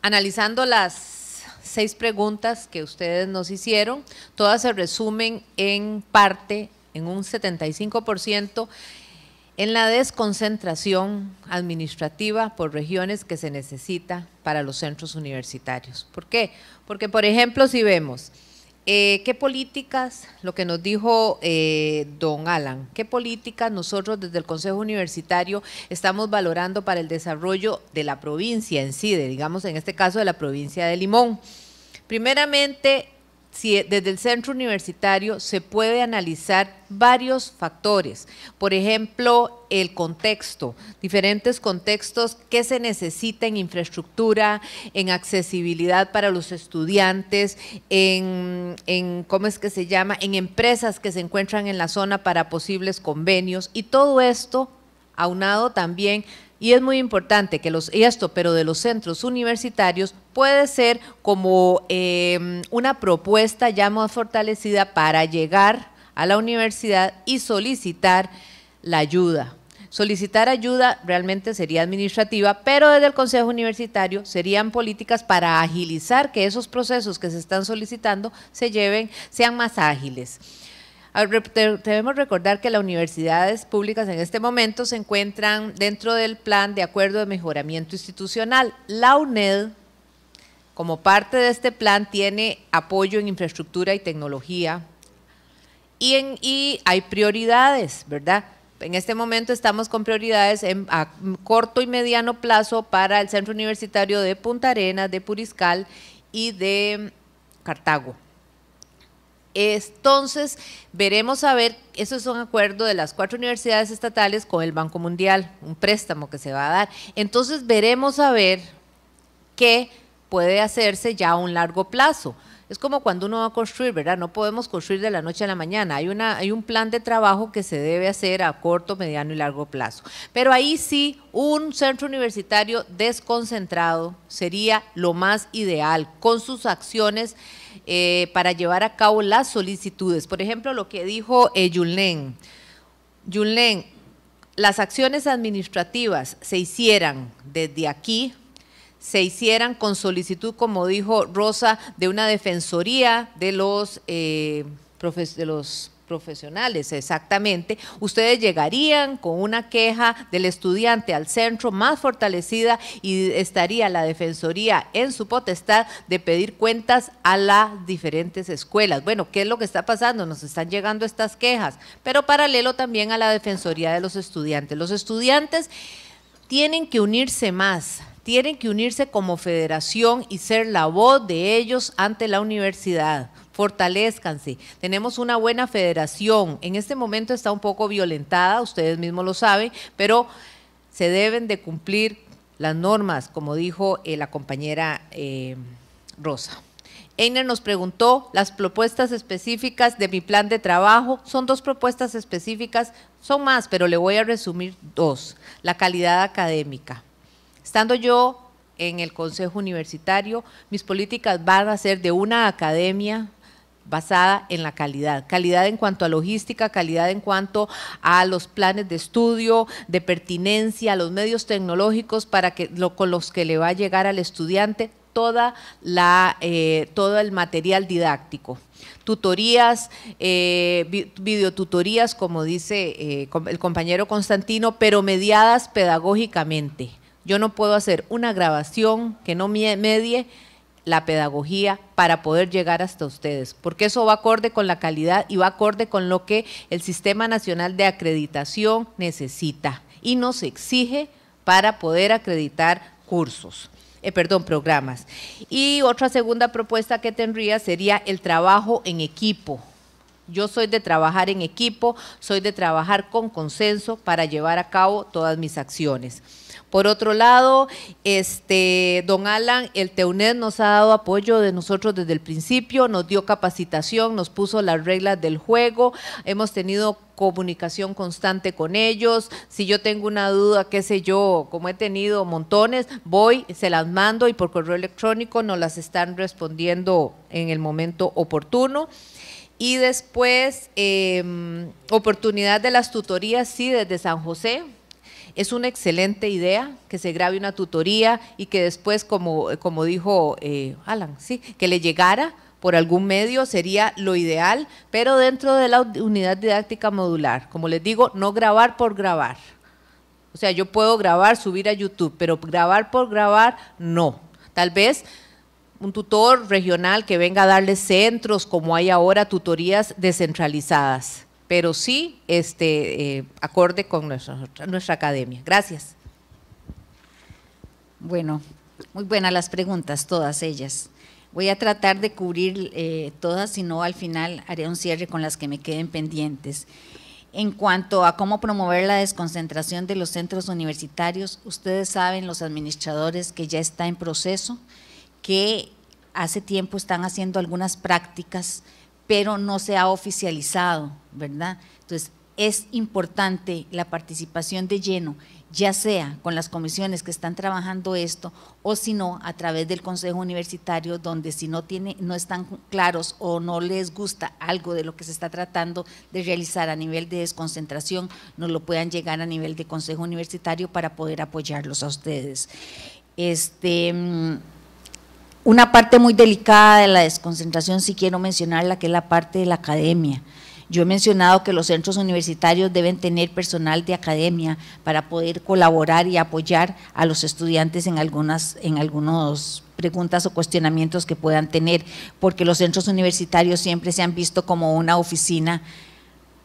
[SPEAKER 5] analizando las seis preguntas que ustedes nos hicieron, todas se resumen en parte, en un 75% en la desconcentración administrativa por regiones que se necesita para los centros universitarios. ¿Por qué? Porque, por ejemplo, si vemos eh, qué políticas, lo que nos dijo eh, don Alan, qué políticas nosotros desde el Consejo Universitario estamos valorando para el desarrollo de la provincia en sí, de, digamos en este caso de la provincia de Limón. Primeramente, e, desde el centro universitario se puede analizar varios factores. Por ejemplo, el contexto, diferentes contextos que se necesita en infraestructura, en accesibilidad para los estudiantes, en, en, ¿cómo es que se llama? En empresas que se encuentran en la zona para posibles convenios y todo esto aunado también y es muy importante que los, esto, pero de los centros universitarios puede ser como em, una propuesta ya más fortalecida para llegar a la universidad y solicitar la ayuda. Solicitar ayuda realmente sería administrativa, pero desde el Consejo Universitario serían políticas para agilizar que esos procesos que se están solicitando se lleven, sean más ágiles. Debemos recordar que las universidades públicas en este momento se encuentran dentro del plan de acuerdo de mejoramiento institucional. La UNED, como parte de este plan, tiene apoyo en infraestructura y tecnología y, hay prioridades, ¿verdad? En este momento estamos con prioridades en, a corto y mediano plazo para el Centro Universitario de Punta Arenas, de Puriscal y de Cartago. Entonces, veremos a ver, eso es un acuerdo de las cuatro universidades estatales con el Banco Mundial, un préstamo que se va a dar. Entonces, veremos a ver qué puede hacerse ya a un largo plazo. Es como cuando uno va a construir, ¿verdad? No podemos construir de la noche a la mañana. Hay, una, hay un plan de trabajo que se debe hacer a corto, mediano y largo plazo. Pero ahí sí, un centro universitario desconcentrado sería lo más ideal, con sus acciones eh, para llevar a cabo las solicitudes. Por ejemplo, lo que dijo eh, Yulén. las acciones administrativas se hicieran desde aquí, se hicieran con solicitud, como dijo Rosa, de una defensoría de los, eh, de los profesionales, exactamente, ustedes llegarían con una queja del estudiante al centro más fortalecida y estaría la Defensoría en su potestad de pedir cuentas a las diferentes escuelas. Bueno, ¿qué es lo que está pasando? Nos están llegando estas quejas, pero paralelo también a la Defensoría de los Estudiantes. Los estudiantes tienen que unirse más, tienen que unirse como federación y ser la voz de ellos ante la universidad fortalezcanse. Tenemos una buena federación. En este momento está un poco violentada, ustedes mismos lo saben, pero se deben de cumplir las normas, como dijo eh, la compañera eh, Rosa. Einer nos preguntó las propuestas específicas de mi plan de trabajo. Son dos propuestas específicas, son más, pero le voy a resumir dos. La calidad académica. Estando yo en el Consejo Universitario, mis políticas van a ser de una academia basada en la calidad. Calidad en cuanto a logística, calidad en cuanto a los planes de estudio, de pertinencia, los medios tecnológicos para que lo, con los que le va a llegar al estudiante toda la, eh, todo el material didáctico. Tutorías, eh, videotutorías, como dice eh, el compañero Constantino, pero mediadas pedagógicamente. Yo no puedo hacer una grabación que no medie la pedagogía para poder llegar hasta ustedes, porque eso va acorde con la calidad y va acorde con lo que el Sistema Nacional de Acreditación necesita y nos exige para poder acreditar cursos. Eh, perdón, programas. Y otra segunda propuesta que tendría sería el trabajo en equipo. Yo soy de trabajar en equipo, soy de trabajar con consenso para llevar a cabo todas mis acciones. Por otro lado, este, don Alan, el TEUNED nos ha dado apoyo de nosotros desde el principio, nos dio capacitación, nos puso las reglas del juego, hemos tenido comunicación constante con ellos, si yo tengo una duda, qué sé yo, como he tenido montones, voy, se las mando y por correo electrónico nos las están respondiendo en el momento oportuno. Y después, em, oportunidad de las tutorías, sí, desde San José, es una excelente idea que se grabe una tutoría y que después, como, dijo eh, Alan, sí, que le llegara por algún medio sería lo ideal, pero dentro de la unidad didáctica modular. Como les digo, no grabar por grabar. O sea, yo puedo grabar, subir a YouTube, pero grabar por grabar, no. Tal vez un tutor regional que venga a darle centros, como hay ahora tutorías descentralizadas pero sí este, eh, acorde con nuestra, academia. Gracias. Bueno,
[SPEAKER 4] muy buenas las preguntas, todas ellas. Voy a tratar de cubrir eh, todas, si no al final haré un cierre con las que me queden pendientes. En cuanto a cómo promover la desconcentración de los centros universitarios, ustedes saben, los administradores, que ya está en proceso, que hace tiempo están haciendo algunas prácticas pero no se ha oficializado, ¿verdad? Entonces, es importante la participación de lleno, ya sea con las comisiones que están trabajando esto o si no a través del Consejo Universitario donde si no tiene no están claros o no les gusta algo de lo que se está tratando de realizar a nivel de desconcentración, nos lo puedan llegar a nivel de Consejo Universitario para poder apoyarlos a ustedes. Este mm, una parte muy delicada de la desconcentración, si quiero mencionar, la que es la parte de la academia. Yo he mencionado que los centros universitarios deben tener personal de academia para poder colaborar y apoyar a los estudiantes en algunas en algunos preguntas o cuestionamientos que puedan tener, porque los centros universitarios siempre se han visto como una oficina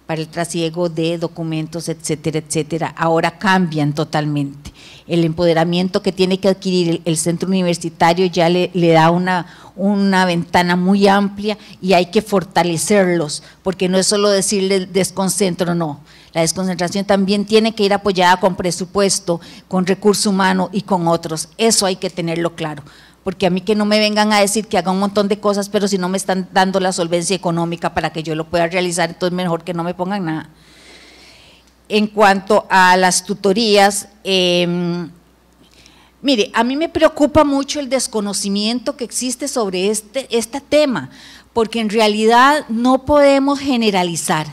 [SPEAKER 4] para el trasiego de documentos, etcétera, etcétera, ahora cambian totalmente. El empoderamiento que tiene que adquirir el, centro universitario ya le, da una, una ventana muy amplia y hay que fortalecerlos, porque no es solo decirle desconcentro, no. La desconcentración también tiene que ir apoyada con presupuesto, con recurso humano y con otros. Eso hay que tenerlo claro porque a mí que no me vengan a decir que haga un montón de cosas, pero si no me están dando la solvencia económica para que yo lo pueda realizar, entonces mejor que no me pongan nada. En cuanto a las tutorías, em, mire, a mí me preocupa mucho el desconocimiento que existe sobre este, este tema, porque en realidad no podemos generalizar.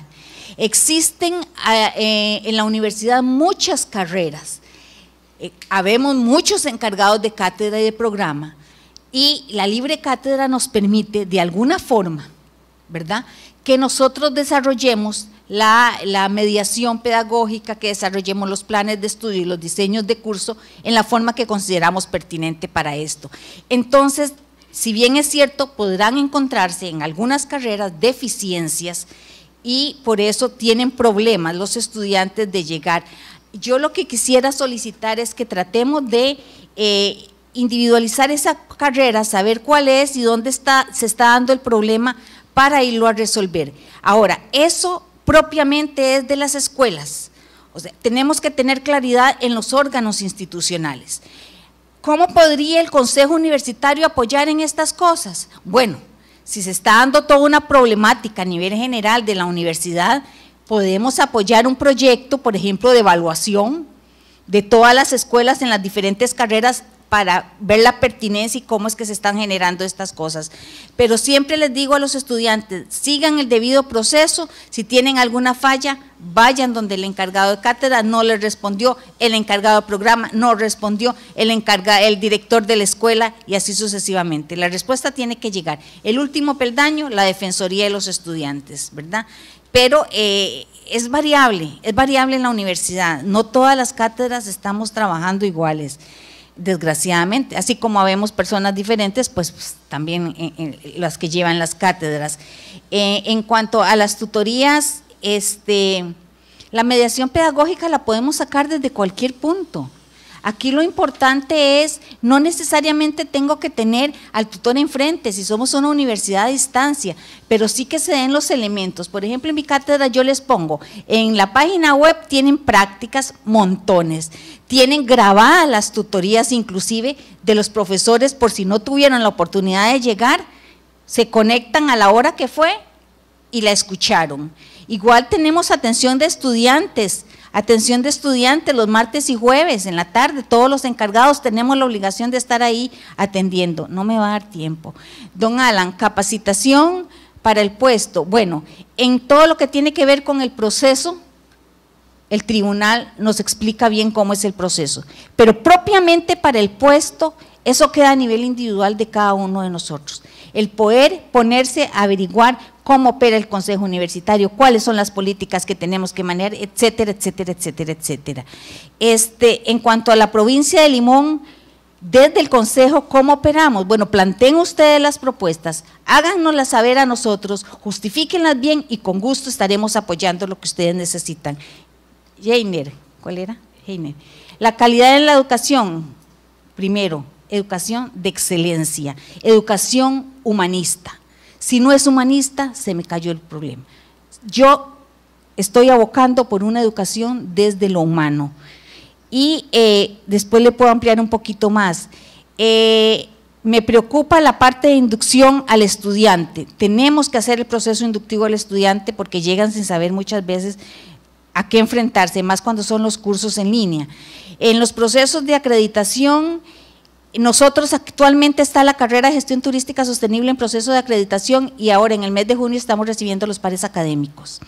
[SPEAKER 4] Existen ah, eh, en la universidad muchas carreras, eh, habemos muchos encargados de cátedra y de programa, y la libre cátedra nos permite, de alguna forma, ¿verdad?, que nosotros desarrollemos la, mediación pedagógica, que desarrollemos los planes de estudio y los diseños de curso en la forma que consideramos pertinente para esto. Entonces, si bien es cierto, podrán encontrarse en algunas carreras deficiencias y por eso tienen problemas los estudiantes de llegar. Yo lo que quisiera solicitar es que tratemos de eh, individualizar esa carrera, saber cuál es y dónde está, se está dando el problema para irlo a resolver. Ahora, eso propiamente es de las escuelas. tenemos que tener claridad en los órganos institucionales. ¿Cómo podría el Consejo Universitario apoyar en estas cosas? Bueno, si se está dando toda una problemática a nivel general de la universidad, podemos apoyar un proyecto, por ejemplo, de evaluación de todas las escuelas en las diferentes carreras para ver la pertinencia y cómo es que se están generando estas cosas. Pero siempre les digo a los estudiantes, sigan el debido proceso, si tienen alguna falla, vayan donde el encargado de cátedra no les respondió, el encargado de programa no respondió, el, el director de la escuela y así sucesivamente. La respuesta tiene que llegar. El último peldaño, la defensoría de los estudiantes, ¿verdad? Pero eh, es variable, es variable en la universidad, no todas las cátedras estamos trabajando iguales desgraciadamente, así como vemos personas diferentes, pues, pues también eh, eh, las que llevan las cátedras. Eh, en cuanto a las tutorías, este, la mediación pedagógica la podemos sacar desde cualquier punto. Aquí lo importante es, no necesariamente tengo que tener al tutor enfrente, si somos una universidad a distancia, pero sí que se den los elementos. Por ejemplo, en mi cátedra yo les pongo, en la página web tienen prácticas montones, tienen grabadas las tutorías inclusive de los profesores por si no tuvieron la oportunidad de llegar, se conectan a la hora que fue y la escucharon. Igual tenemos atención de estudiantes, Atención de estudiantes los martes y jueves en la tarde, todos los encargados tenemos la obligación de estar ahí atendiendo. No me va a dar tiempo. Don Alan, capacitación para el puesto. Bueno, en todo lo que tiene que ver con el proceso, el tribunal nos explica bien cómo es el proceso. Pero propiamente para el puesto, eso queda a nivel individual de cada uno de nosotros el poder ponerse a averiguar cómo opera el Consejo Universitario, cuáles son las políticas que tenemos que manejar, etcétera, etcétera, etcétera, etcétera. Este, en cuanto a la provincia de Limón, desde el Consejo, ¿cómo operamos? Bueno, planteen ustedes las propuestas, háganoslas saber a nosotros, justifíquenlas bien y con gusto estaremos apoyando lo que ustedes necesitan. Heiner, ¿cuál era? Heiner. La calidad en la educación, primero educación de excelencia, educación humanista. Si no es humanista, se me cayó el problema. Yo estoy abocando por una educación desde lo humano. Y eh, después le puedo ampliar un poquito más. Eh, me preocupa la parte de inducción al estudiante. Tenemos que hacer el proceso inductivo al estudiante porque llegan sin saber muchas veces a qué enfrentarse, más cuando son los cursos en línea. En los procesos de acreditación nosotros actualmente está la carrera de gestión turística sostenible en proceso de acreditación y ahora en el mes de junio estamos recibiendo los pares académicos.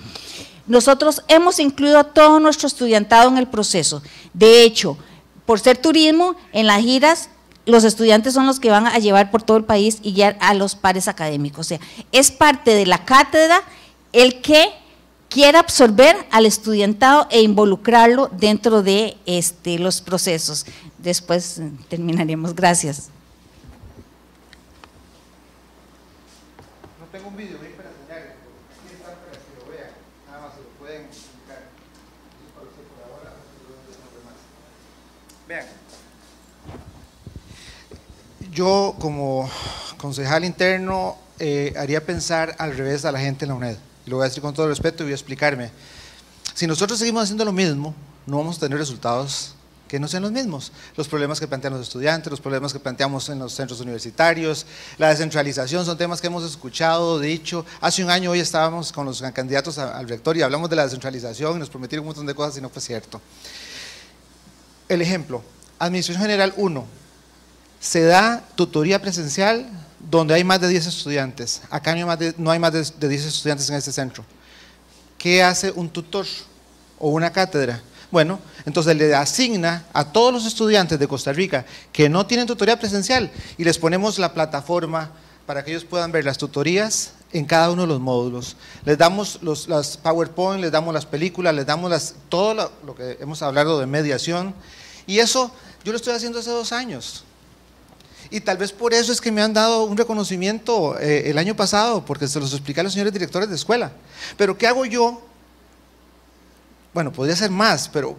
[SPEAKER 4] Nosotros hemos incluido a todo nuestro estudiantado en el proceso. De hecho, por ser turismo, en las giras los estudiantes son los que van a llevar por todo el país y guiar a los pares académicos. O sea, es parte de la cátedra el que quiere absorber al estudiantado e involucrarlo dentro de este, los procesos. Después eh, terminaremos. Gracias. No tengo un video, para señalar. Aquí está para
[SPEAKER 8] que lo vean. Nada más se lo pueden explicar. Para por ahora, más. Vean. Yo, como concejal interno, eh, haría pensar al revés a la gente en la UNED y lo voy a decir con todo respeto y voy a explicarme. Si nosotros seguimos haciendo lo mismo, no vamos a tener resultados que no sean los mismos. Los problemas que plantean los estudiantes, los problemas que planteamos en los centros universitarios, la descentralización, son temas que hemos escuchado, dicho. Hace un año hoy estábamos con los candidatos al rector y hablamos de la descentralización y nos prometieron un montón de cosas y no fue cierto. El ejemplo, Administración General 1, se da tutoría presencial donde hay más de 10 estudiantes. Acá no hay más de, 10 estudiantes en este centro. ¿Qué hace un tutor o una cátedra? Bueno, entonces le asigna a todos los estudiantes de Costa Rica que no tienen tutoría presencial y les ponemos la plataforma para que ellos puedan ver las tutorías en cada uno de los módulos. Les damos las PowerPoint, les damos las películas, les damos todo lo que hemos hablado de mediación. Y eso yo lo estoy haciendo hace dos años. Y tal vez por eso es que me han dado un reconocimiento eh, el año pasado, porque se los expliqué a los señores directores de escuela. Pero ¿qué hago yo? Bueno, podría ser más, pero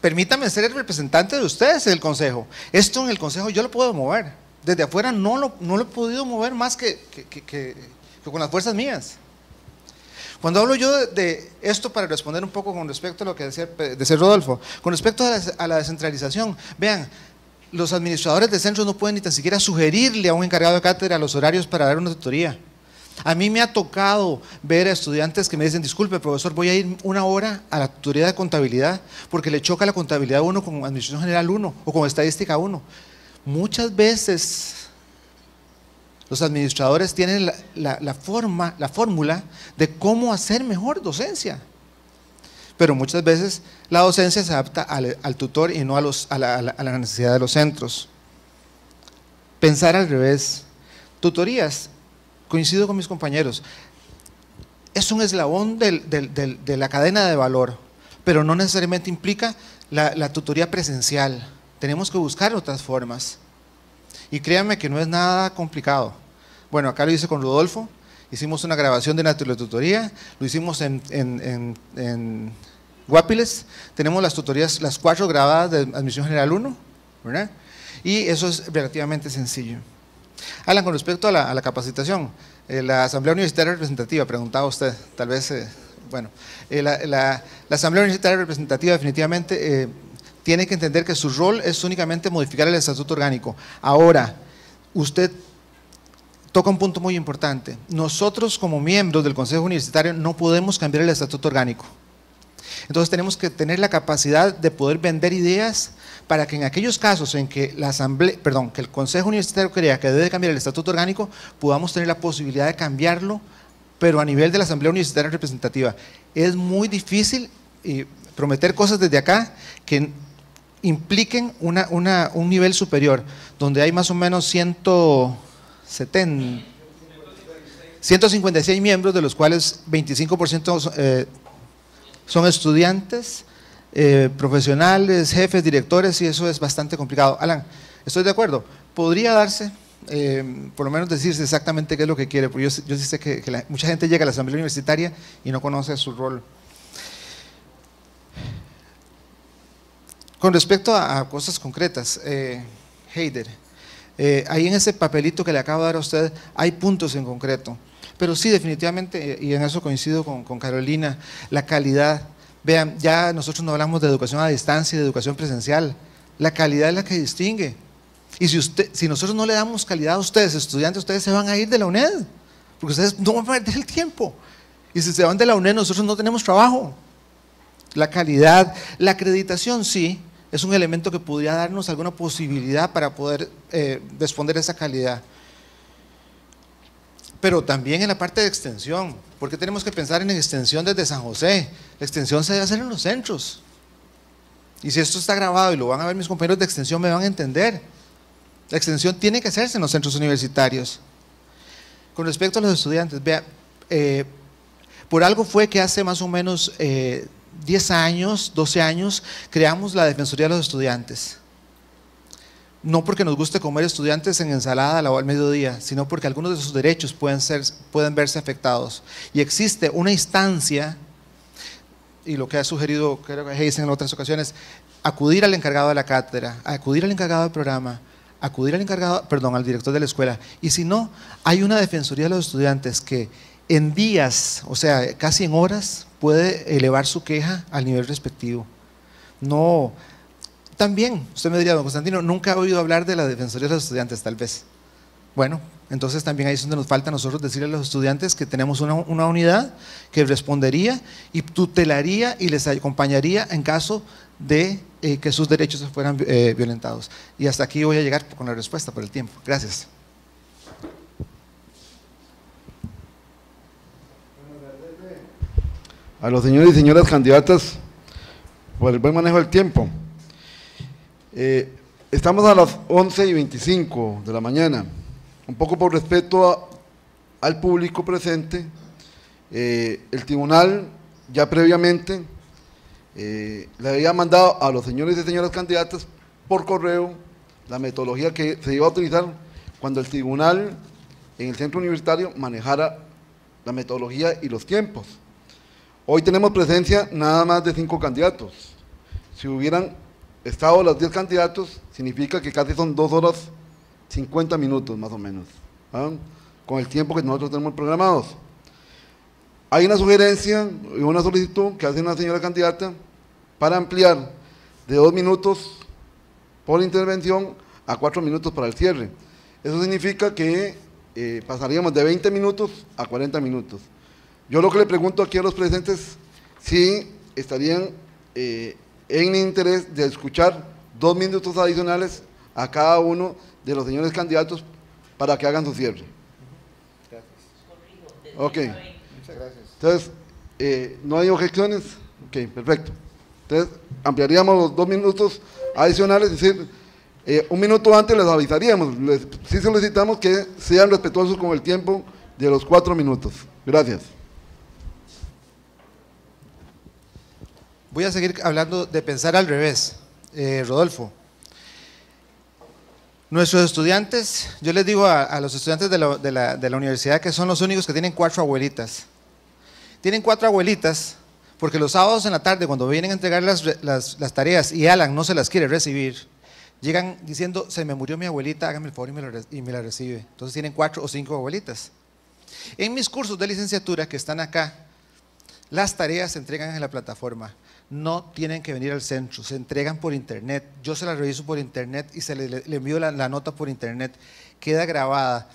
[SPEAKER 8] permítame ser el representante de ustedes en el consejo. Esto en el consejo yo lo puedo mover. Desde afuera no lo, no lo he podido mover más que, que, con las fuerzas mías. Cuando hablo yo de, esto, para responder un poco con respecto a lo que decía, decía Rodolfo, con respecto a a la, descentralización, vean, los administradores de centros no pueden ni tan siquiera sugerirle a un encargado de cátedra los horarios para dar una tutoría. A mí me ha tocado ver a estudiantes que me dicen, disculpe, profesor, voy a ir una hora a la tutoría de contabilidad porque le choca la contabilidad uno con Administración General 1 o con Estadística 1. Muchas veces los administradores tienen la forma, la fórmula de cómo hacer mejor docencia pero muchas veces la docencia se adapta al, tutor y no a, a, la, necesidad de los centros. Pensar al revés. Tutorías, coincido con mis compañeros, es un eslabón de la cadena de valor, pero no necesariamente implica la, la tutoría presencial. Tenemos que buscar otras formas. Y créanme que no es nada complicado. Bueno, acá lo hice con Rodolfo, hicimos una grabación de una teletutoría, lo hicimos en, Guapiles, tenemos las tutorías, las cuatro grabadas de Admisión General 1, ¿verdad? Y eso es relativamente sencillo. Alan, con respecto a la, capacitación, eh, la Asamblea Universitaria Representativa, preguntaba usted, tal vez, eh, bueno, eh, la, Asamblea Universitaria Representativa definitivamente tiene que entender que su rol es únicamente modificar el estatuto orgánico. Ahora, usted toca un punto muy importante. Nosotros como miembros del Consejo Universitario no podemos cambiar el estatuto orgánico. Entonces tenemos que tener la capacidad de poder vender ideas para que en aquellos casos en que la asamblea, perdón, que el Consejo Universitario crea que debe cambiar el estatuto orgánico, podamos tener la posibilidad de cambiarlo, pero a nivel de la Asamblea Universitaria Representativa. Es muy difícil prometer cosas desde acá que impliquen una, un nivel superior, donde hay más o menos ciento 70. 156 miembros, de los cuales 25% eh, son, estudiantes, eh, profesionales, jefes, directores, y eso es bastante complicado. Alan, estoy de acuerdo. Podría darse, eh, por lo menos decirse exactamente qué es lo que quiere, porque yo, sé que, mucha gente llega a la asamblea universitaria y no conoce su rol. Con respecto a, a cosas concretas, Heider eh, ahí en ese papelito que le acabo de dar a usted hay puntos en concreto. Pero sí, definitivamente, y en eso coincido con, Carolina, la calidad. Vean, ya nosotros no hablamos de educación a distancia y de educación presencial. La calidad es la que distingue. Y si, si nosotros no le damos calidad a ustedes, estudiantes, ustedes se van a ir de la UNED, porque ustedes no van a perder el tiempo. Y si se van de la UNED, nosotros no tenemos trabajo. La calidad, la acreditación sí, es un elemento que podría darnos alguna posibilidad para poder eh, responder esa calidad. Pero también en la parte de extensión, porque tenemos que pensar en extensión desde San José. La extensión se debe hacer en los centros. Y si esto está grabado y lo van a ver mis compañeros de extensión, me van a entender. La extensión tiene que hacerse en los centros universitarios. Con respecto a los estudiantes, vea, eh, por algo fue que hace más o menos eh, 10 años, 12 años, creamos la Defensoría de los Estudiantes. No porque nos guste comer estudiantes en ensalada o al mediodía, sino porque algunos de sus derechos pueden, ser, pueden verse afectados. Y existe una instancia, y lo que ha sugerido, creo que Heisen en otras ocasiones, acudir al encargado de la cátedra, acudir al encargado del programa, acudir al encargado, perdón, al director de la escuela. Y si no, hay una defensoría de los estudiantes que en días, o sea, casi en horas, puede elevar su queja al nivel respectivo. No, también, usted me diría, don Constantino, nunca ha oído hablar de la Defensoría de los Estudiantes, tal vez. Bueno, entonces también ahí es donde nos falta nosotros decirle a los estudiantes que tenemos una, unidad que respondería y tutelaría y les acompañaría en caso de eh, que sus derechos fueran eh, violentados. Y hasta aquí voy a llegar con la respuesta por el tiempo. Gracias.
[SPEAKER 3] a los señores y señoras candidatas por el buen manejo del tiempo. Eh, estamos a las 11 y 25 de la mañana. Un poco por respeto al público presente, eh, el tribunal ya previamente eh, le había mandado a los señores y señoras candidatas por correo la metodología que se iba a utilizar cuando el tribunal en el centro universitario manejara la metodología y los tiempos. Hoy tenemos presencia nada más de cinco candidatos. Si hubieran estado los diez candidatos, significa que casi son dos horas cincuenta minutos más o menos, ¿ah? con el tiempo que nosotros tenemos programados. Hay una sugerencia y una solicitud que hace una señora candidata para ampliar de dos minutos por intervención a cuatro minutos para el cierre. Eso significa que eh, pasaríamos de 20 minutos a 40 minutos. Yo lo que le pregunto aquí a los presentes, si estarían eh, en interés de escuchar dos minutos adicionales a cada uno de los señores candidatos para que hagan su cierre. Gracias. Ok. Muchas gracias. Entonces, eh, ¿no hay objeciones? Ok, perfecto. Entonces, ampliaríamos los dos minutos adicionales, es decir, eh, un minuto antes les avisaríamos, les, sí solicitamos que sean respetuosos con el tiempo de los cuatro minutos. Gracias. Voy a seguir
[SPEAKER 8] hablando de pensar al revés, eh, Rodolfo. Nuestros estudiantes, yo les digo a, los estudiantes de la, universidad que son los únicos que tienen cuatro abuelitas. Tienen cuatro abuelitas porque los sábados en la tarde, cuando vienen a entregar las, tareas y Alan no se las quiere recibir, llegan diciendo, se me murió mi abuelita, hágame el favor y me, y me la recibe. Entonces tienen cuatro o cinco abuelitas. En mis cursos de licenciatura que están acá, las tareas se entregan en la plataforma no tienen que venir al centro, se entregan por internet. Yo se la reviso por internet y se le, envío la, nota por internet. Queda grabada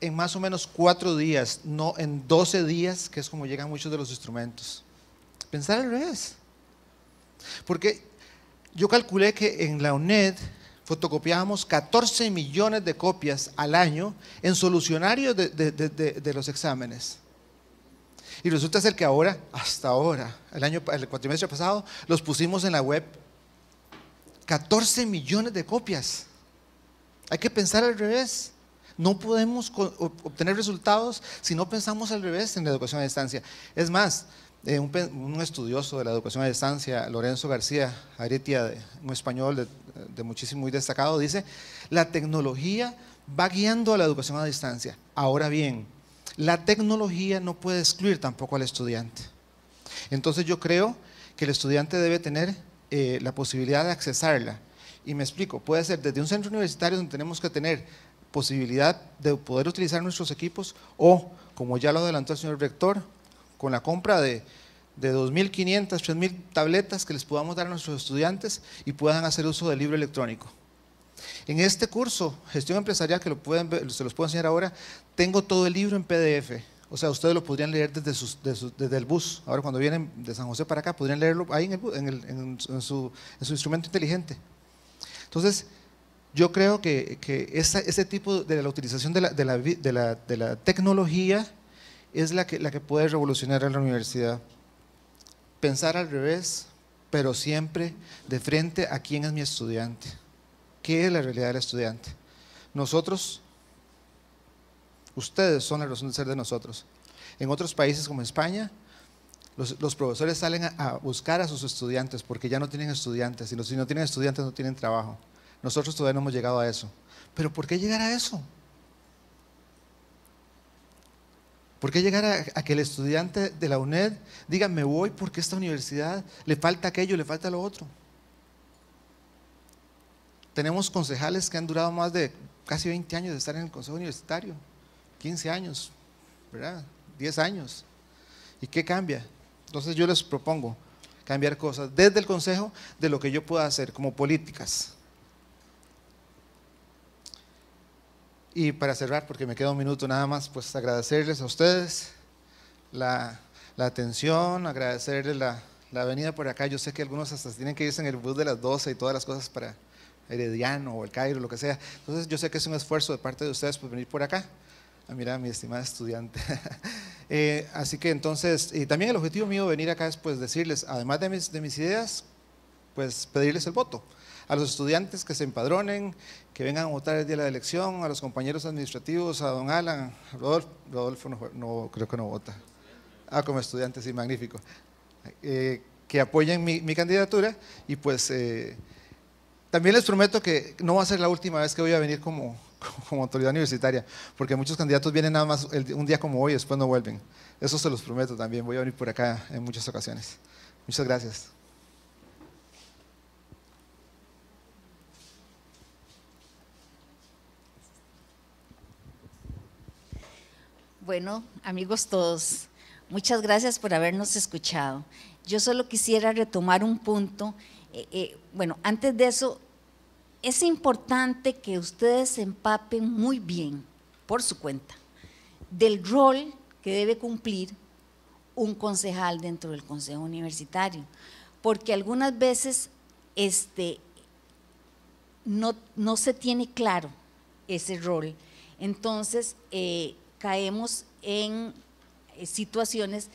[SPEAKER 8] en más o menos cuatro días, no en 12 días, que es como llegan muchos de los instrumentos. Pensar al revés. Porque yo calculé que en la UNED fotocopiábamos 14 millones de copias al año en solucionarios de los exámenes. Y resulta ser que ahora, hasta ahora, el año, el cuatrimestre pasado, los pusimos en la web 14 millones de copias. Hay que pensar al revés. No podemos obtener resultados si no pensamos al revés en la educación a distancia. Es más, eh, un, estudioso de la educación a distancia, Lorenzo García Aretia, un español de, muchísimo muy destacado, dice, la tecnología va guiando a la educación a distancia. Ahora bien, la tecnología no puede excluir tampoco al estudiante. Entonces yo creo que el estudiante debe tener eh, la posibilidad de accesarla. Y me explico, puede ser desde un centro universitario donde tenemos que tener posibilidad de poder utilizar nuestros equipos o, como ya lo adelantó el señor rector, con la compra de, 2.500, 3.000 tabletas que les podamos dar a nuestros estudiantes y puedan hacer uso del libro electrónico. En este curso, gestión empresarial, que lo pueden, se los puedo enseñar ahora, tengo todo el libro en PDF. O sea, ustedes lo podrían leer desde, el bus. Ahora, cuando vienen de San José para acá, podrían leerlo ahí en, su, instrumento inteligente. Entonces, yo creo que, ese tipo de la utilización de la, tecnología es la que, la que puede revolucionar a la universidad. Pensar al revés, pero siempre de frente a quién es mi estudiante, qué es la realidad del estudiante. Nosotros Ustedes son la razón de ser de nosotros. En otros países como España, los, profesores salen a, buscar a sus estudiantes porque ya no tienen estudiantes. Y si no tienen estudiantes, no tienen trabajo. Nosotros todavía no hemos llegado a eso. Pero ¿por qué llegar a eso? ¿Por qué llegar a, a que el estudiante de la UNED diga, me voy porque esta universidad le falta aquello, le falta lo otro? Tenemos concejales que han durado más de casi 20 años de estar en el Consejo Universitario. 15 años, ¿verdad? 10 años. ¿Y qué cambia? Entonces yo les propongo cambiar cosas desde el consejo de lo que yo pueda hacer como políticas. Y para cerrar, porque me queda un minuto nada más, pues agradecerles a ustedes la, atención, agradecerles la, la, venida por acá. Yo sé que algunos hasta tienen que irse en el bus de las 12 y todas las cosas para Herediano o el Cairo, lo que sea. Entonces yo sé que es un esfuerzo de parte de ustedes por venir por acá. Ah, mira, mi estimada estudiante. Eh, así que entonces, y también el objetivo mío de venir acá es pues decirles, además de mis, ideas, pues pedirles el voto. A los estudiantes que se empadronen, que vengan a votar el día de la elección, a los compañeros administrativos, a don Alan, Rodolfo, Rodolfo no, creo que no vota. Ah, como estudiante, sí, magnífico. Eh, que apoyen mi, candidatura y pues eh, también les prometo que no va a ser la última vez que voy a venir como como autoridad universitaria, porque muchos candidatos vienen nada más un día como hoy y después no vuelven. Eso se los prometo también, voy a venir por acá en muchas ocasiones. Muchas gracias.
[SPEAKER 4] Bueno, amigos todos, muchas gracias por habernos escuchado. Yo solo quisiera retomar un punto. Eh, eh, bueno, antes de eso, es importante que ustedes se empapen muy bien, por su cuenta, del rol que debe cumplir un concejal dentro del Consejo Universitario, porque algunas veces este, no, no se tiene claro ese rol. Entonces, eh, caemos en eh, situaciones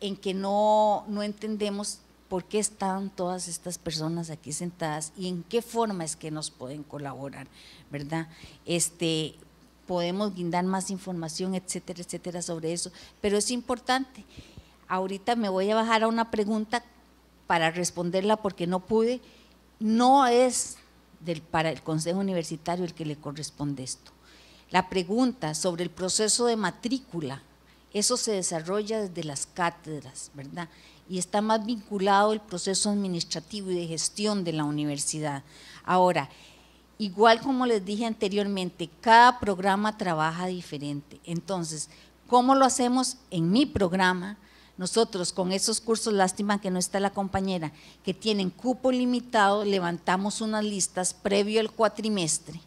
[SPEAKER 4] en que no, no entendemos por qué están todas estas personas aquí sentadas y en qué forma es que nos pueden colaborar, ¿verdad? Este, podemos brindar más información, etcétera, etcétera, sobre eso, pero es importante. Ahorita me voy a bajar a una pregunta para responderla porque no pude. No es del, para el Consejo Universitario el que le corresponde esto. La pregunta sobre el proceso de matrícula, eso se desarrolla desde las cátedras, ¿verdad? y está más vinculado el proceso administrativo y de gestión de la universidad. Ahora, igual como les dije anteriormente, cada programa trabaja diferente. Entonces, ¿cómo lo hacemos en mi programa? Nosotros con esos cursos, lástima que no está la compañera, que tienen cupo limitado, levantamos unas listas previo al cuatrimestre,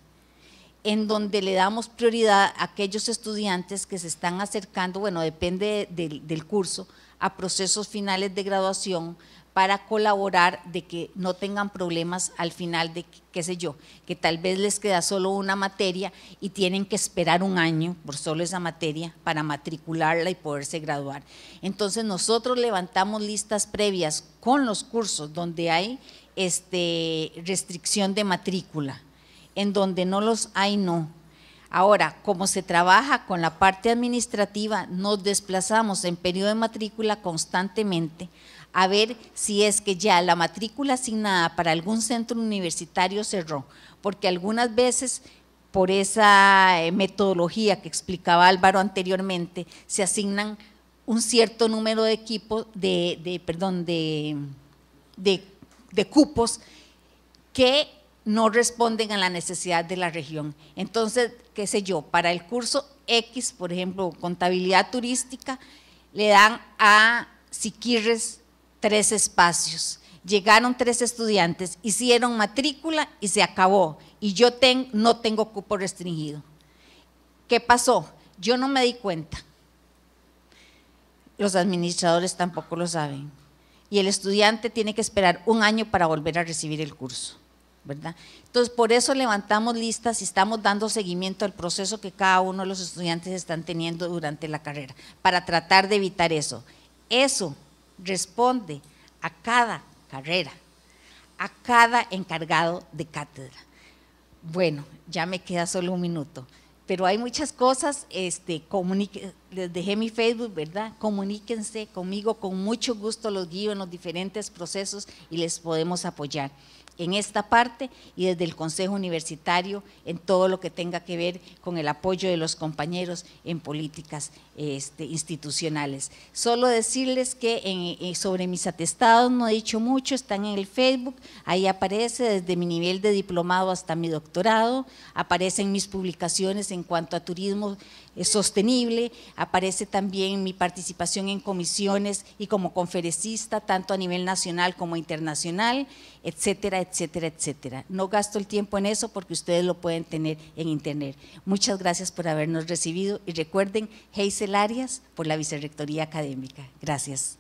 [SPEAKER 4] en donde le damos prioridad a aquellos estudiantes que se están acercando, bueno, depende del curso, a procesos finales de graduación para colaborar de que no tengan problemas al final de, qué sé yo, que tal vez les queda solo una materia y tienen que esperar un año por solo esa materia para matricularla y poderse graduar. Entonces nosotros levantamos listas previas con los cursos donde hay este, restricción de matrícula, en donde no los hay no, Ahora, como se trabaja con la parte administrativa, nos desplazamos en periodo de matrícula constantemente a ver si es que ya la matrícula asignada para algún centro universitario cerró, porque algunas veces por esa eh, metodología que explicaba Álvaro anteriormente, se asignan un cierto número de equipos, de, perdón, de cupos que no responden a la necesidad de la región. Entonces, qué sé yo, para el curso X, por ejemplo, contabilidad turística, le dan a Siquirres tres espacios. Llegaron tres estudiantes, hicieron matrícula y se acabó. Y yo no tengo cupo restringido. ¿Qué pasó? Yo no me di cuenta. Los administradores tampoco lo saben. Y el estudiante tiene que esperar un año para volver a recibir el curso. Entonces, por eso levantamos listas y estamos dando seguimiento al proceso que cada uno de los estudiantes están teniendo durante la carrera, para tratar de evitar eso. Eso responde a cada carrera, a cada encargado de cátedra. Bueno, ya me queda solo un minuto, pero hay muchas cosas, este, les dejé mi Facebook, ¿verdad? Comuníquense conmigo, con mucho gusto los guío en los diferentes procesos y les podemos apoyar en esta parte y desde el Consejo Universitario en todo lo que tenga que ver con el apoyo de los compañeros en políticas este, institucionales. Solo decirles que eh, sobre mis atestados no he dicho mucho, están en el Facebook, ahí aparece desde mi nivel de diplomado hasta mi doctorado, aparecen mis publicaciones en cuanto a turismo es sostenible. Aparece también mi participación en comisiones y como conferencista, tanto a nivel nacional como internacional, etcétera, etcétera, etcétera. No gasto el tiempo en eso porque ustedes lo pueden tener en Internet. Muchas gracias por habernos recibido y recuerden, Heisel Arias por
[SPEAKER 5] la Vicerrectoría Académica. Gracias.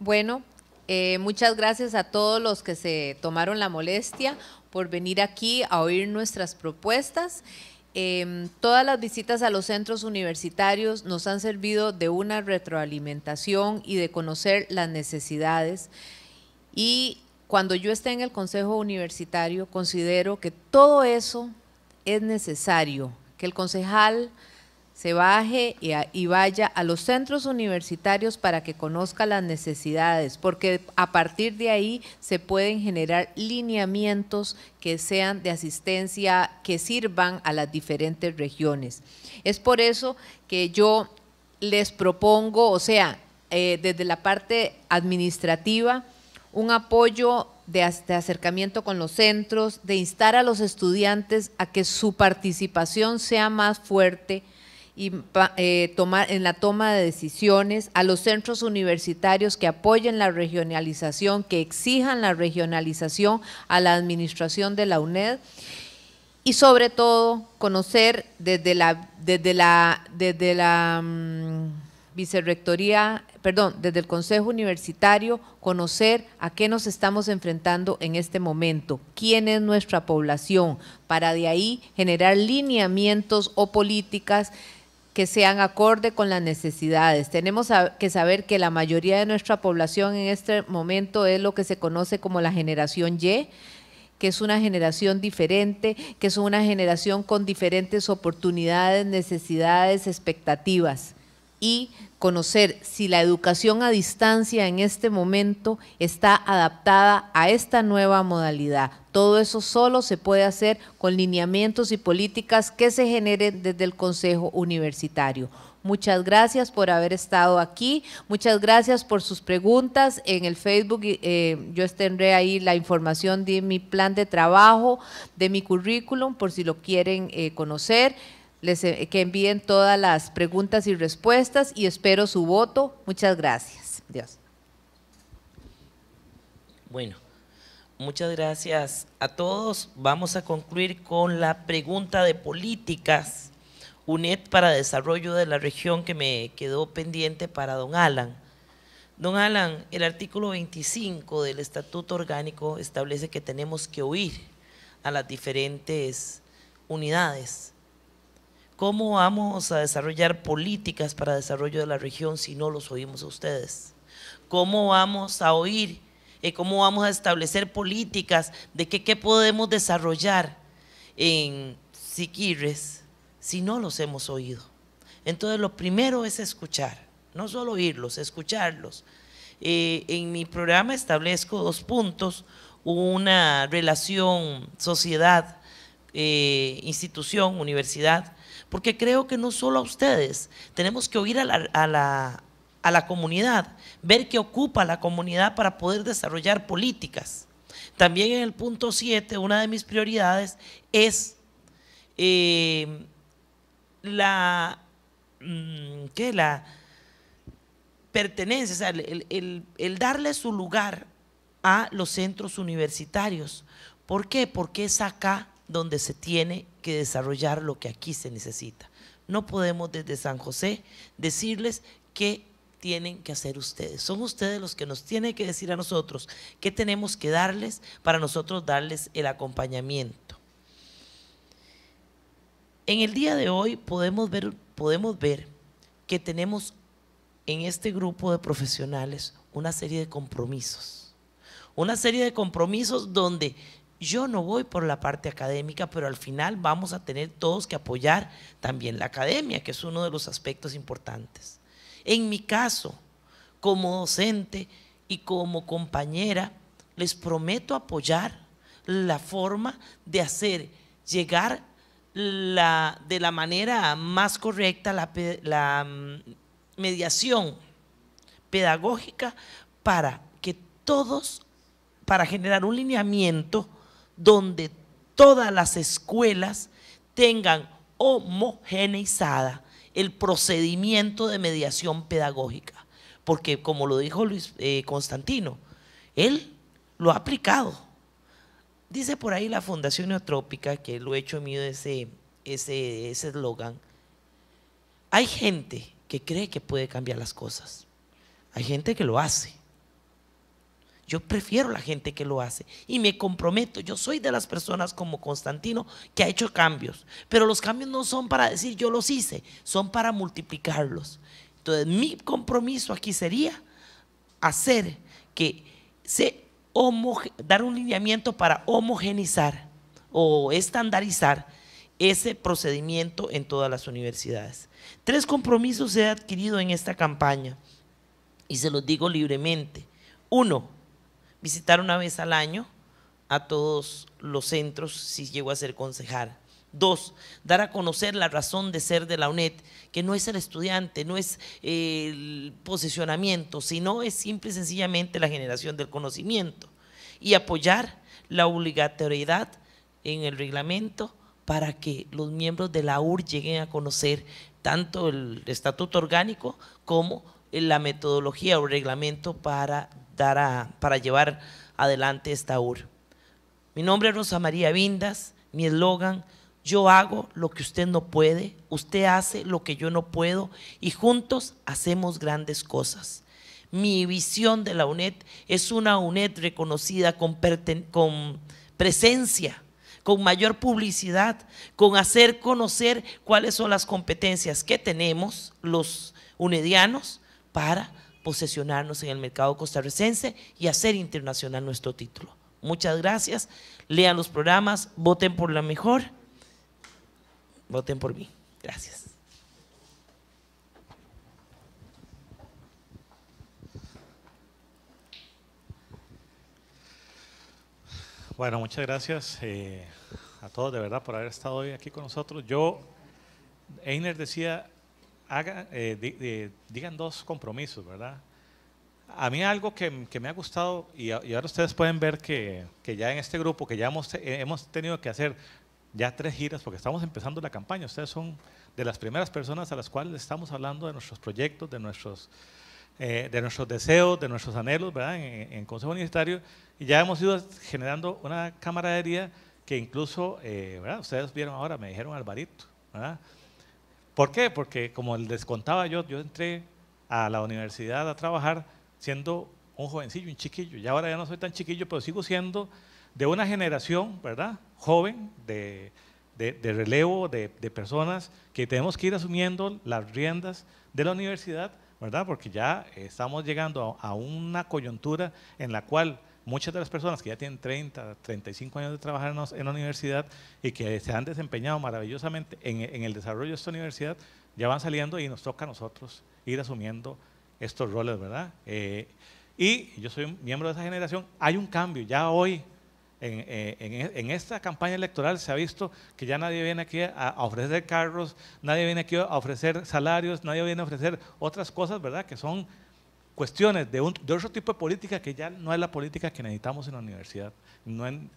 [SPEAKER 5] Bueno, eh, muchas gracias a todos los que se tomaron la molestia por venir aquí a oír nuestras propuestas. Em, todas las visitas a los centros universitarios nos han servido de una retroalimentación y de conocer las necesidades. Y cuando yo esté en el Consejo Universitario, considero que todo eso es necesario, que el concejal se baje y, vaya a los centros universitarios para que conozca las necesidades, porque a partir de ahí se pueden generar lineamientos que sean de asistencia, que sirvan a las diferentes regiones. Es por eso que yo les propongo, o sea, eh, desde la parte administrativa, un apoyo de, acercamiento con los centros, de instar a los estudiantes a que su participación sea más fuerte, y, eh, tomar, en la toma de decisiones, a los centros universitarios que apoyen la regionalización, que exijan la regionalización a la administración de la UNED y sobre todo conocer desde la, desde la, desde la mm, vicerrectoría, perdón, desde el Consejo Universitario, conocer a qué nos estamos enfrentando en este momento, quién es nuestra población, para de ahí generar lineamientos o políticas que sean acorde con las necesidades. Tenemos que saber que la mayoría de nuestra población en este momento es lo que se conoce como la generación Y que es una generación diferente, que es una generación con diferentes oportunidades, necesidades, expectativas y conocer si la educación a distancia en este momento está adaptada a esta nueva modalidad. Todo eso solo se puede hacer con lineamientos y políticas que se generen desde el Consejo Universitario. Muchas gracias por haber estado aquí. Muchas gracias por sus preguntas. En el Facebook eh, yo tendré ahí la información de mi plan de trabajo, de mi currículum, por si lo quieren eh, conocer. Eh, que envíen todas las preguntas y respuestas y espero su voto. Muchas gracias.
[SPEAKER 6] Dios. Bueno, muchas gracias a todos. Vamos a concluir con la pregunta de políticas UNED para desarrollo de la región que me quedó pendiente para don Alan. Don Alan, el artículo 25 del Estatuto Orgánico establece que tenemos que oír a las diferentes unidades ¿Cómo vamos a desarrollar políticas para desarrollo de la región si no los oímos a ustedes? ¿Cómo vamos a oír? y eh, ¿Cómo vamos a establecer políticas de qué podemos desarrollar en Siquirres si no los hemos oído? Entonces lo primero es escuchar, no solo oírlos, escucharlos. Eh, en mi programa establezco dos puntos, una relación sociedad, eh, institución, universidad, porque creo que no solo a ustedes, tenemos que oír a la, comunidad, ver qué ocupa la comunidad para poder desarrollar políticas. También en el punto 7, una de mis prioridades es eh, la, mm, la pertenencia, o sea, el, el darle su lugar a los centros universitarios. ¿Por qué? Porque es acá donde se tiene que desarrollar lo que aquí se necesita. No podemos desde San José decirles qué tienen que hacer ustedes. Son ustedes los que nos tienen que decir a nosotros qué tenemos que darles para nosotros darles el acompañamiento. En el día de hoy podemos ver, podemos ver que tenemos en este grupo de profesionales una serie de compromisos. Una serie de compromisos donde yo no voy por la parte académica, pero al final vamos a tener todos que apoyar también la academia, que es uno de los aspectos importantes. En mi caso, como docente y como compañera, les prometo apoyar la forma de hacer llegar de la manera más correcta la mm, mediación pedagógica para que todos, para generar un lineamiento donde todas las escuelas tengan homogeneizada el procedimiento de mediación pedagógica. Porque como lo dijo Luis eh, Constantino, él lo ha aplicado. Dice por ahí la Fundación Neotrópica, que lo he hecho mío ese eslogan, hay gente que cree que puede cambiar las cosas. Hay gente que lo hace. Yo prefiero la gente que lo hace y me comprometo. Yo soy de las personas como Constantino que ha hecho cambios, pero los cambios no son para decir yo los hice, son para multiplicarlos. Entonces mi compromiso aquí sería hacer que se dar un lineamiento para homogenizar o estandarizar ese procedimiento en todas las universidades. Tres compromisos he adquirido en esta campaña y se los digo libremente. Uno, visitar una vez al año a todos los centros si llego a ser concejal. Dos, dar a conocer la razón de ser de la UNED, que no es el estudiante, no es eh, el posicionamiento, sino es simple y sencillamente la generación del conocimiento. Y apoyar la obligatoriedad en el reglamento para que los miembros de la UR lleguen a conocer tanto el estatuto orgánico como la metodología o reglamento para para llevar adelante esta UR. Mi nombre es Rosa María Vindas, mi eslogan, yo hago lo que usted no puede, usted hace lo que yo no puedo y juntos hacemos grandes cosas. Mi visión de la UNED es una UNED reconocida con, con presencia, con mayor publicidad, con hacer conocer cuáles son las competencias que tenemos los unedianos para posesionarnos en el mercado costarricense y hacer internacional nuestro título. Muchas gracias, lean los programas, voten por la mejor, voten por mí. Gracias.
[SPEAKER 7] Bueno, muchas gracias eh, a todos de verdad por haber estado hoy aquí con nosotros. Yo, Einer decía, eh, eh, digan dos compromisos, ¿verdad? A mí algo que, me ha gustado, y, ahora ustedes pueden ver que, ya en este grupo, que ya hemos, eh, hemos tenido que hacer ya tres giras, porque estamos empezando la campaña, ustedes son de las primeras personas a las cuales estamos hablando de nuestros proyectos, de nuestros, de nuestros deseos, de nuestros anhelos, ¿verdad? En, Consejo Universitario, y ya hemos ido generando una camaradería que incluso, ¿verdad? Ustedes vieron ahora, me dijeron Alvarito, ¿verdad? ¿Por qué? Porque como les contaba yo, yo entré a la universidad a trabajar siendo un jovencillo, un chiquillo. Y ahora ya no soy tan chiquillo, pero sigo siendo de una generación, ¿verdad? Joven, de, relevo, de, personas que tenemos que ir asumiendo las riendas de la universidad, ¿verdad? Porque ya estamos llegando a una coyuntura en la cual muchas de las personas que ya tienen 30, 35 años de trabajar en la universidad y que se han desempeñado maravillosamente en, el desarrollo de esta universidad, ya van saliendo y nos toca a nosotros ir asumiendo estos roles, ¿verdad? Eh, y yo soy miembro de esa generación, hay un cambio, ya hoy eh, en, esta campaña electoral se ha visto que ya nadie viene aquí a, a, ofrecer carros, nadie viene aquí a ofrecer salarios, nadie viene a ofrecer otras cosas, ¿verdad? Que son cuestiones de, otro tipo de política que ya no es la política que necesitamos en la universidad. No en,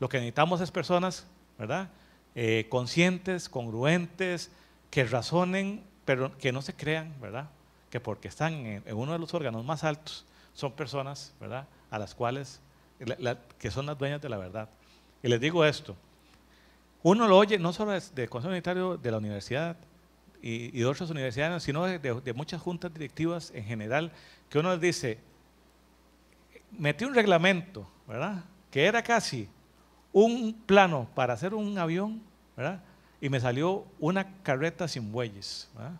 [SPEAKER 7] lo que necesitamos es personas, ¿verdad? Eh, conscientes, congruentes, que razonen, pero que no se crean, ¿verdad? Que porque están en, uno de los órganos más altos, son personas, ¿verdad? A las cuales, que son las dueñas de la verdad. Y les digo esto, uno lo oye no solo de Consejo Unitario de la universidad, y, de otras universidades, sino de, muchas juntas directivas en general, que uno les dice, metí un reglamento, ¿verdad? Que era casi un plano para hacer un avión, ¿verdad? Y me salió una carreta sin bueyes, ¿verdad?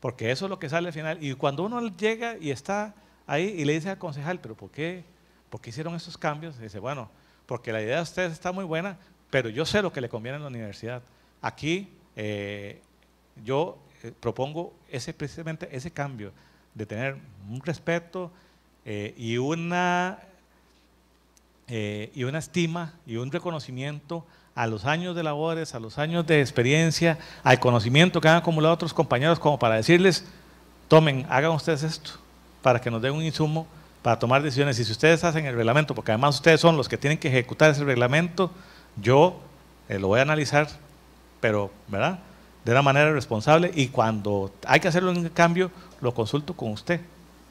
[SPEAKER 7] Porque eso es lo que sale al final. Y cuando uno llega y está ahí y le dice al concejal, pero ¿por qué, ¿por hicieron esos cambios? dice, bueno, porque la idea de ustedes está muy buena, pero yo sé lo que le conviene a la universidad. Aquí eh, yo eh, propongo ese, precisamente ese cambio, de tener un respeto eh, y, una, eh, y una estima y un reconocimiento a los años de labores, a los años de experiencia, al conocimiento que han acumulado otros compañeros, como para decirles, tomen, hagan ustedes esto, para que nos den un insumo para tomar decisiones. Y si ustedes hacen el reglamento, porque además ustedes son los que tienen que ejecutar ese reglamento, yo lo voy a analizar, pero, ¿verdad? de una manera responsable y cuando hay que hacerlo en cambio, lo consulto con usted,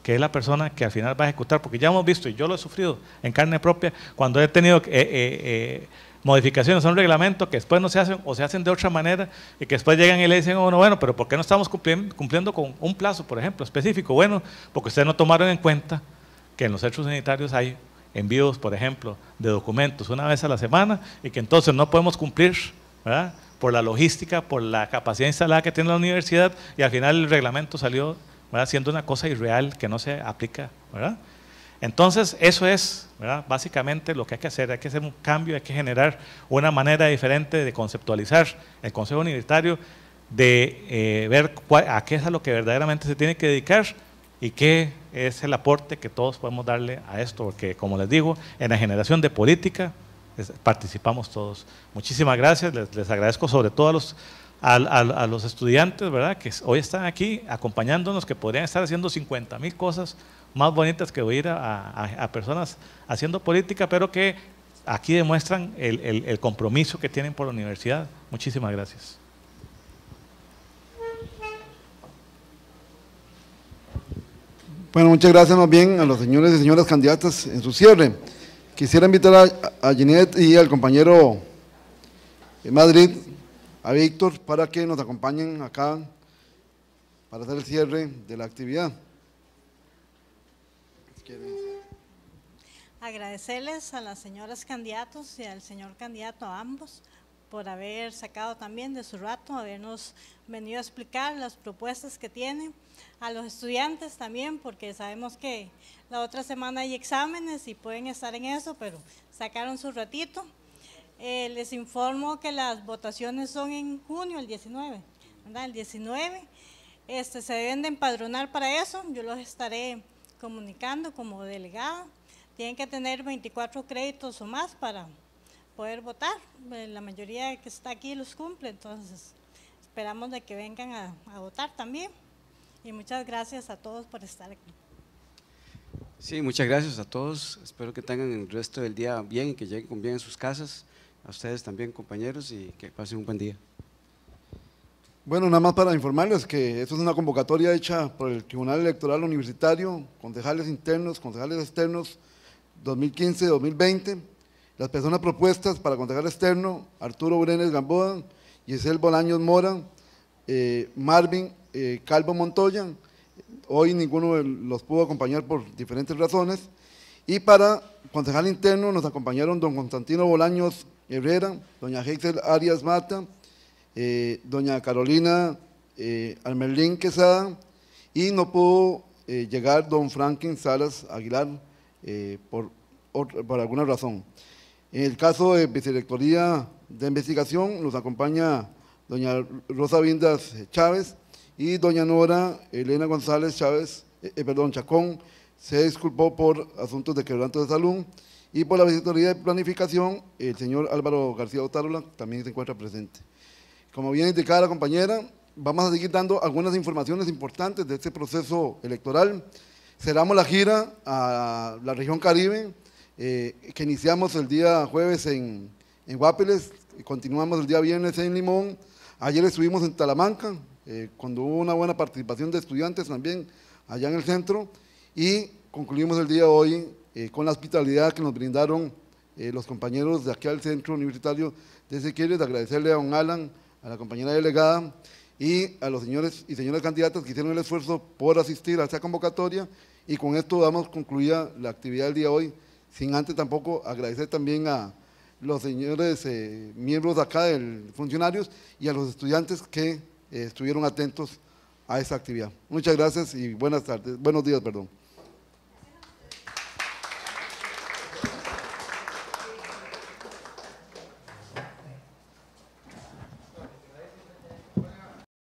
[SPEAKER 7] que es la persona que al final va a ejecutar, porque ya hemos visto, y yo lo he sufrido en carne propia, cuando he tenido eh, eh, eh, modificaciones a un reglamento que después no se hacen o se hacen de otra manera y que después llegan y le dicen, bueno, bueno, pero ¿por qué no estamos cumpliendo, cumpliendo con un plazo, por ejemplo, específico? Bueno, porque ustedes no tomaron en cuenta que en los hechos sanitarios hay envíos, por ejemplo, de documentos una vez a la semana y que entonces no podemos cumplir, ¿verdad? por la logística, por la capacidad instalada que tiene la universidad y al final el reglamento salió siendo una cosa irreal que no se aplica. ¿verdad? Entonces, eso es básicamente lo que hay que hacer. Hay que hacer un cambio, hay que generar una manera diferente de conceptualizar el Consejo Universitario, de eh, ver a qué es a lo que verdaderamente se tiene que dedicar y qué es el aporte que todos podemos darle a esto. Porque, como les digo, en la generación de política, participamos todos. Muchísimas gracias, les, agradezco sobre todo a los, a, los estudiantes, ¿verdad? Que hoy están aquí acompañándonos, que podrían estar haciendo 50 mil cosas más bonitas que oír a, personas haciendo política, pero que aquí demuestran el, el compromiso que tienen por la universidad. Muchísimas gracias.
[SPEAKER 3] Bueno, muchas gracias más bien a los señores y señoras candidatas en su cierre. Quisiera invitar a, Ginette y al compañero de Madrid, a Víctor, para que nos acompañen acá para hacer el cierre de la actividad.
[SPEAKER 1] Agradecerles a las señoras candidatos y al señor candidato, a ambos, por haber sacado también de su rato, habernos venido a explicar las propuestas que tienen, a los estudiantes también, porque sabemos que la otra semana hay exámenes y pueden estar en eso, pero sacaron su ratito. Eh, les informo que las votaciones son en junio, el 19, ¿verdad? El 19. Este, se deben de empadronar para eso, yo los estaré comunicando como delegada. Tienen que tener 24 créditos o más para poder votar. Eh, la mayoría que está aquí los cumple, entonces esperamos de que vengan a, votar también. Y muchas gracias a todos por estar aquí.
[SPEAKER 3] Sí, muchas gracias a todos. Espero que tengan el resto del día bien que lleguen con bien a sus casas. A ustedes también, compañeros, y que pasen un buen día. Bueno, nada más para informarles que esto es una convocatoria hecha por el Tribunal Electoral Universitario, concejales internos, concejales externos, 2015-2020. Las personas propuestas para concejal externo, Arturo Brenes Gamboa, Giselle Bolaños Mora, eh, Marvin eh, Calvo Montoya, hoy ninguno los pudo acompañar por diferentes razones, y para concejal interno nos acompañaron don Constantino Bolaños Herrera, doña Hexel Arias Mata, eh, doña Carolina Almerlín Quesada, y no pudo llegar don Franklin Salas Aguilar por alguna razón. En el caso de Vicerrectoría de Investigación nos acompaña doña Rosa Vindas Chávez y doña Nora Elena González Chávez, eh, eh, perdón, Chacón, se disculpó por asuntos de quebranto de salud y por la Vicerrectoría de Planificación, el señor Álvaro García Otárola también se encuentra presente. Como bien indicada la compañera, vamos a seguir dando algunas informaciones importantes de este proceso electoral. Cerramos la gira a la región Caribe, eh, que iniciamos el día jueves en, en y continuamos el día viernes en Limón. Ayer estuvimos en Talamanca, eh, cuando hubo una buena participación de estudiantes también allá en el centro. Y concluimos el día hoy eh, con la hospitalidad que nos brindaron los compañeros de aquí al Centro Universitario de Sequieres. Agradecerle a don Alan, a la compañera delegada y a los señores y señoras candidatas que hicieron el esfuerzo por asistir a esta convocatoria. Y con esto damos concluida la actividad del día hoy sin antes tampoco agradecer también a los señores eh, miembros miembros acá del funcionarios y a los estudiantes que eh, estuvieron atentos a esa actividad. Muchas gracias y buenas tardes, buenos días, perdón.